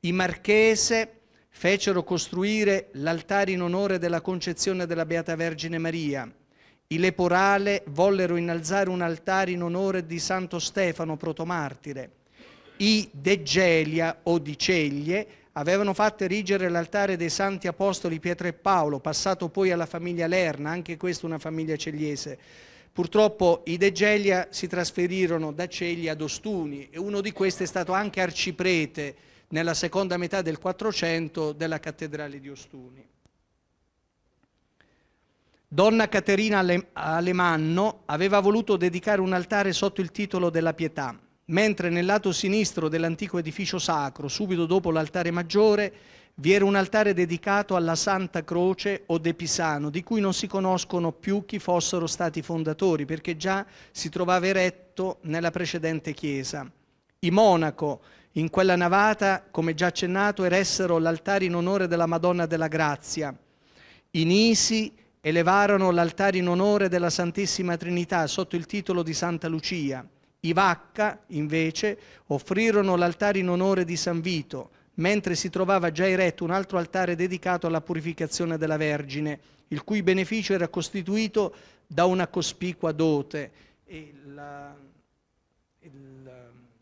i Marchese fecero costruire l'altare in onore della concezione della Beata Vergine Maria. I Leporale vollero innalzare un altare in onore di Santo Stefano, protomartire. I Degelia o di Ceglie avevano fatto erigere l'altare dei santi apostoli Pietro e Paolo, passato poi alla famiglia Lerna, anche questa una famiglia cegliese. Purtroppo i De Gelia si trasferirono da Ceglie ad Ostuni e uno di questi è stato anche arciprete nella seconda metà del 400 della cattedrale di Ostuni. Donna Caterina Alemanno aveva voluto dedicare un altare sotto il titolo della Pietà, mentre nel lato sinistro dell'antico edificio sacro, subito dopo l'altare maggiore, vi era un altare dedicato alla Santa Croce o De Pisano, di cui non si conoscono più chi fossero stati fondatori, perché già si trovava eretto nella precedente chiesa. I monaco in quella navata, come già accennato, eressero l'altare in onore della Madonna della Grazia. I Nisi elevarono l'altare in onore della Santissima Trinità sotto il titolo di Santa Lucia. I Vacca, invece, offrirono l'altare in onore di San Vito, mentre si trovava già eretto un altro altare dedicato alla purificazione della Vergine, il cui beneficio era costituito da una cospicua dote. la, il,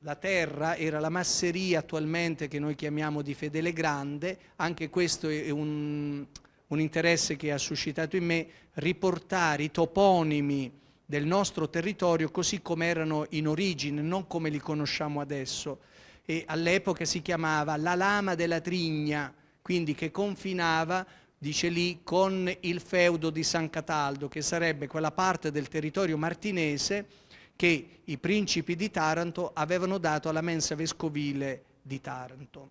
la terra era la masseria attualmente che noi chiamiamo di Fedele Grande, anche questo è un, un interesse che ha suscitato in me, riportare i toponimi del nostro territorio così come erano in origine, non come li conosciamo adesso. E all'epoca si chiamava la lama della Trigna, quindi che confinava, dice lì, con il feudo di San Cataldo, che sarebbe quella parte del territorio martinese che i principi di Taranto avevano dato alla mensa vescovile di Taranto.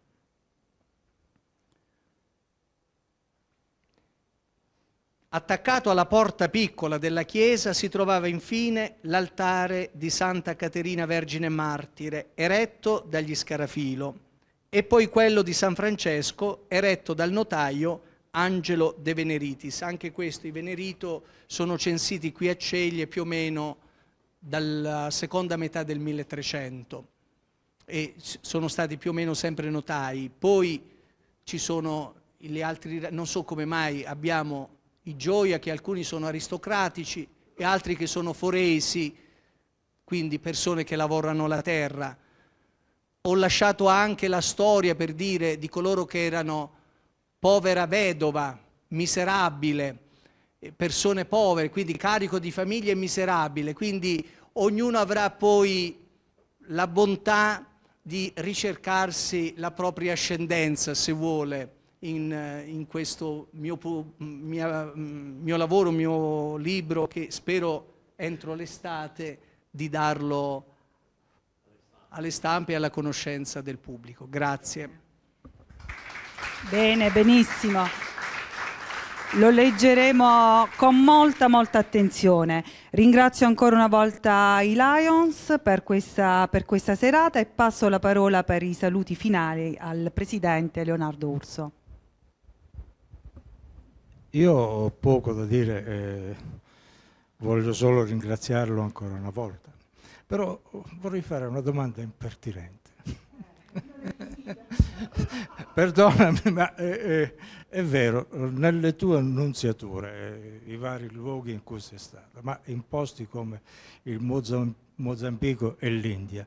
Attaccato alla porta piccola della chiesa si trovava infine l'altare di Santa Caterina Vergine Martire, eretto dagli Scarafilo, e poi quello di San Francesco, eretto dal notaio Angelo De Veneritis. Anche questo, i Venerito, sono censiti qui a Ceglie più o meno dalla seconda metà del 1300 e sono stati più o meno sempre notai. Poi ci sono gli altri, non so come mai abbiamo i Gioia, che alcuni sono aristocratici e altri che sono foresi, quindi persone che lavorano la terra. Ho lasciato anche la storia per dire di coloro che erano povera vedova, miserabile, persone povere, quindi carico di famiglie miserabile, quindi ognuno avrà poi la bontà di ricercarsi la propria ascendenza, se vuole, in, eh, in questo mio, mia, mm, mio lavoro, mio libro, che spero entro l'estate di darlo alle stampe e alla conoscenza del pubblico. Grazie. Bene, benissimo. Lo leggeremo con molta molta attenzione. Ringrazio ancora una volta i Lions per questa, per questa serata e passo la parola per i saluti finali al Presidente Leonardo Urso. Io ho poco da dire, eh, voglio solo ringraziarlo ancora una volta, però vorrei fare una domanda impertinente. perdonami, ma è, eh, è, eh, è, vero, nelle tue annunziature, eh, i vari luoghi in cui sei stato, ma in posti come il Mozambico e l'India,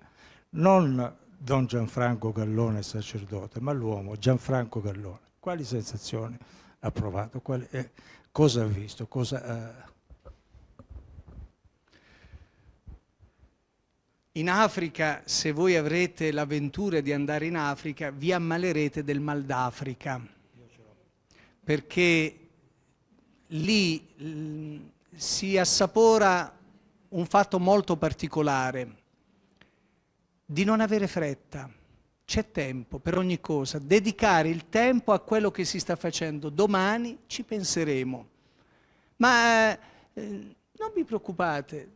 non Don Gianfranco Gallone sacerdote, ma l'uomo Gianfranco Gallone, quali sensazioni ha provato, quali, eh, cosa ha visto, cosa, eh, In Africa, se voi avrete l'avventura di andare in Africa, vi ammalerete del mal d'Africa, perché lì si assapora un fatto molto particolare, di non avere fretta. C'è tempo per ogni cosa, dedicare il tempo a quello che si sta facendo. Domani ci penseremo. Ma eh, non vi preoccupate,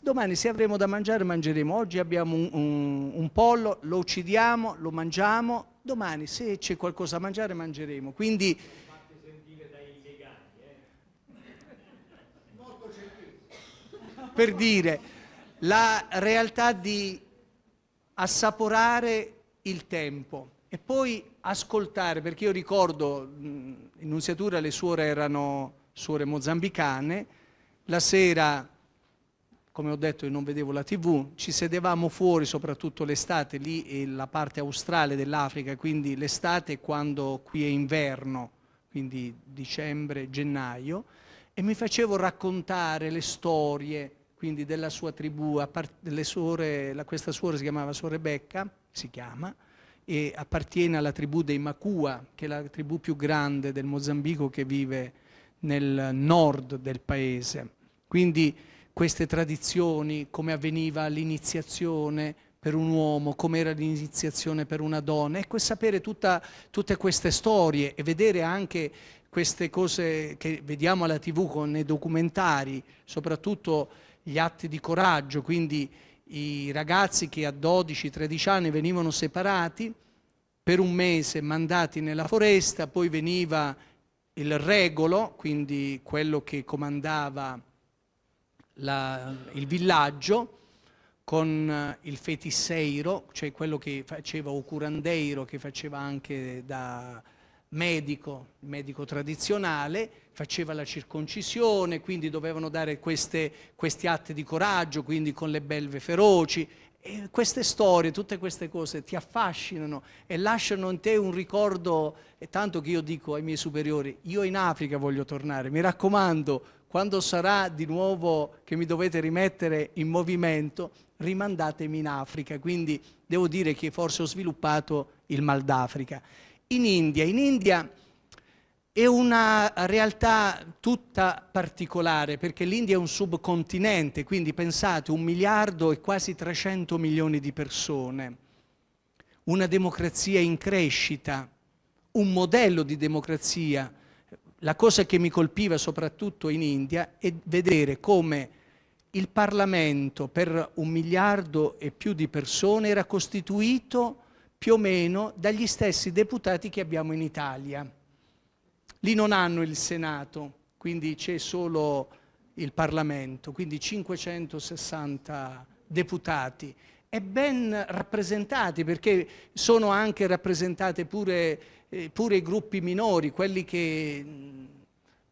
Domani se avremo da mangiare mangeremo, oggi abbiamo un, un, un pollo, lo uccidiamo, lo mangiamo, domani se c'è qualcosa da mangiare mangeremo. Quindi per dire la realtà di assaporare il tempo e poi ascoltare, perché io ricordo in Nunziatura le suore erano suore mozambicane, la sera come ho detto io non vedevo la tv, ci sedevamo fuori soprattutto l'estate, lì è la parte australe dell'Africa, quindi l'estate quando qui è inverno, quindi dicembre, gennaio, e mi facevo raccontare le storie quindi della sua tribù, suore, la, questa suora si chiamava Sua Rebecca, si chiama, e appartiene alla tribù dei Makua, che è la tribù più grande del Mozambico che vive nel nord del paese. Quindi queste tradizioni, come avveniva l'iniziazione per un uomo, come era l'iniziazione per una donna. Ecco, sapere tutta, tutte queste storie e vedere anche queste cose che vediamo alla tv con nei documentari, soprattutto gli atti di coraggio, quindi i ragazzi che a 12-13 anni venivano separati per un mese mandati nella foresta, poi veniva il regolo, quindi quello che comandava la, il villaggio con eh, il fetisseiro, cioè quello che faceva o curandeiro, che faceva anche da medico, medico tradizionale, faceva la circoncisione, quindi dovevano dare queste, questi atti di coraggio, quindi con le belve feroci. E queste storie, tutte queste cose ti affascinano e lasciano in te un ricordo, e tanto che io dico ai miei superiori, io in Africa voglio tornare, mi raccomando, quando sarà di nuovo che mi dovete rimettere in movimento, rimandatemi in Africa. Quindi devo dire che forse ho sviluppato il mal d'Africa. In India, in India è una realtà tutta particolare perché l'India è un subcontinente, quindi pensate un miliardo e quasi 300 milioni di persone, una democrazia in crescita, un modello di democrazia la cosa che mi colpiva soprattutto in India è vedere come il Parlamento per un miliardo e più di persone era costituito più o meno dagli stessi deputati che abbiamo in Italia. Lì non hanno il Senato, quindi c'è solo il Parlamento, quindi 560 deputati e ben rappresentati perché sono anche rappresentate pure eh, pure i gruppi minori, quelli che...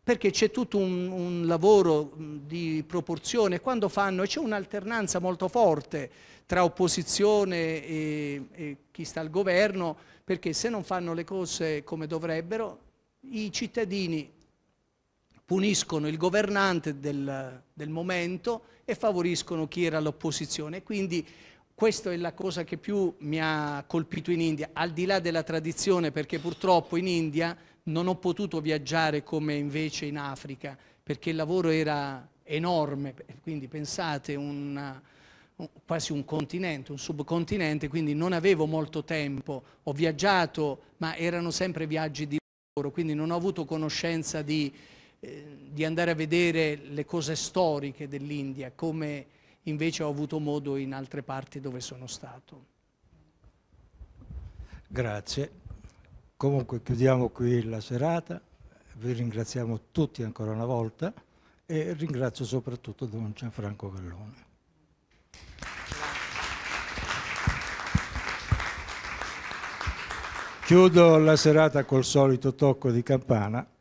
perché c'è tutto un, un lavoro di proporzione, quando fanno, c'è un'alternanza molto forte tra opposizione e, e chi sta al governo, perché se non fanno le cose come dovrebbero, i cittadini puniscono il governante del, del, momento e favoriscono chi era all'opposizione. Quindi questa è la cosa che più mi ha colpito in India, al di là della tradizione, perché purtroppo in India non ho potuto viaggiare come invece in Africa, perché il lavoro era enorme, quindi pensate una, quasi un continente, un subcontinente, quindi non avevo molto tempo, ho viaggiato, ma erano sempre viaggi di lavoro, quindi non ho avuto conoscenza di, eh, di andare a vedere le cose storiche dell'India, come invece ho avuto modo in altre parti dove sono stato. Grazie. Comunque chiudiamo qui la serata, vi ringraziamo tutti ancora una volta e ringrazio soprattutto Don Gianfranco Gallone. Chiudo la serata col solito tocco di campana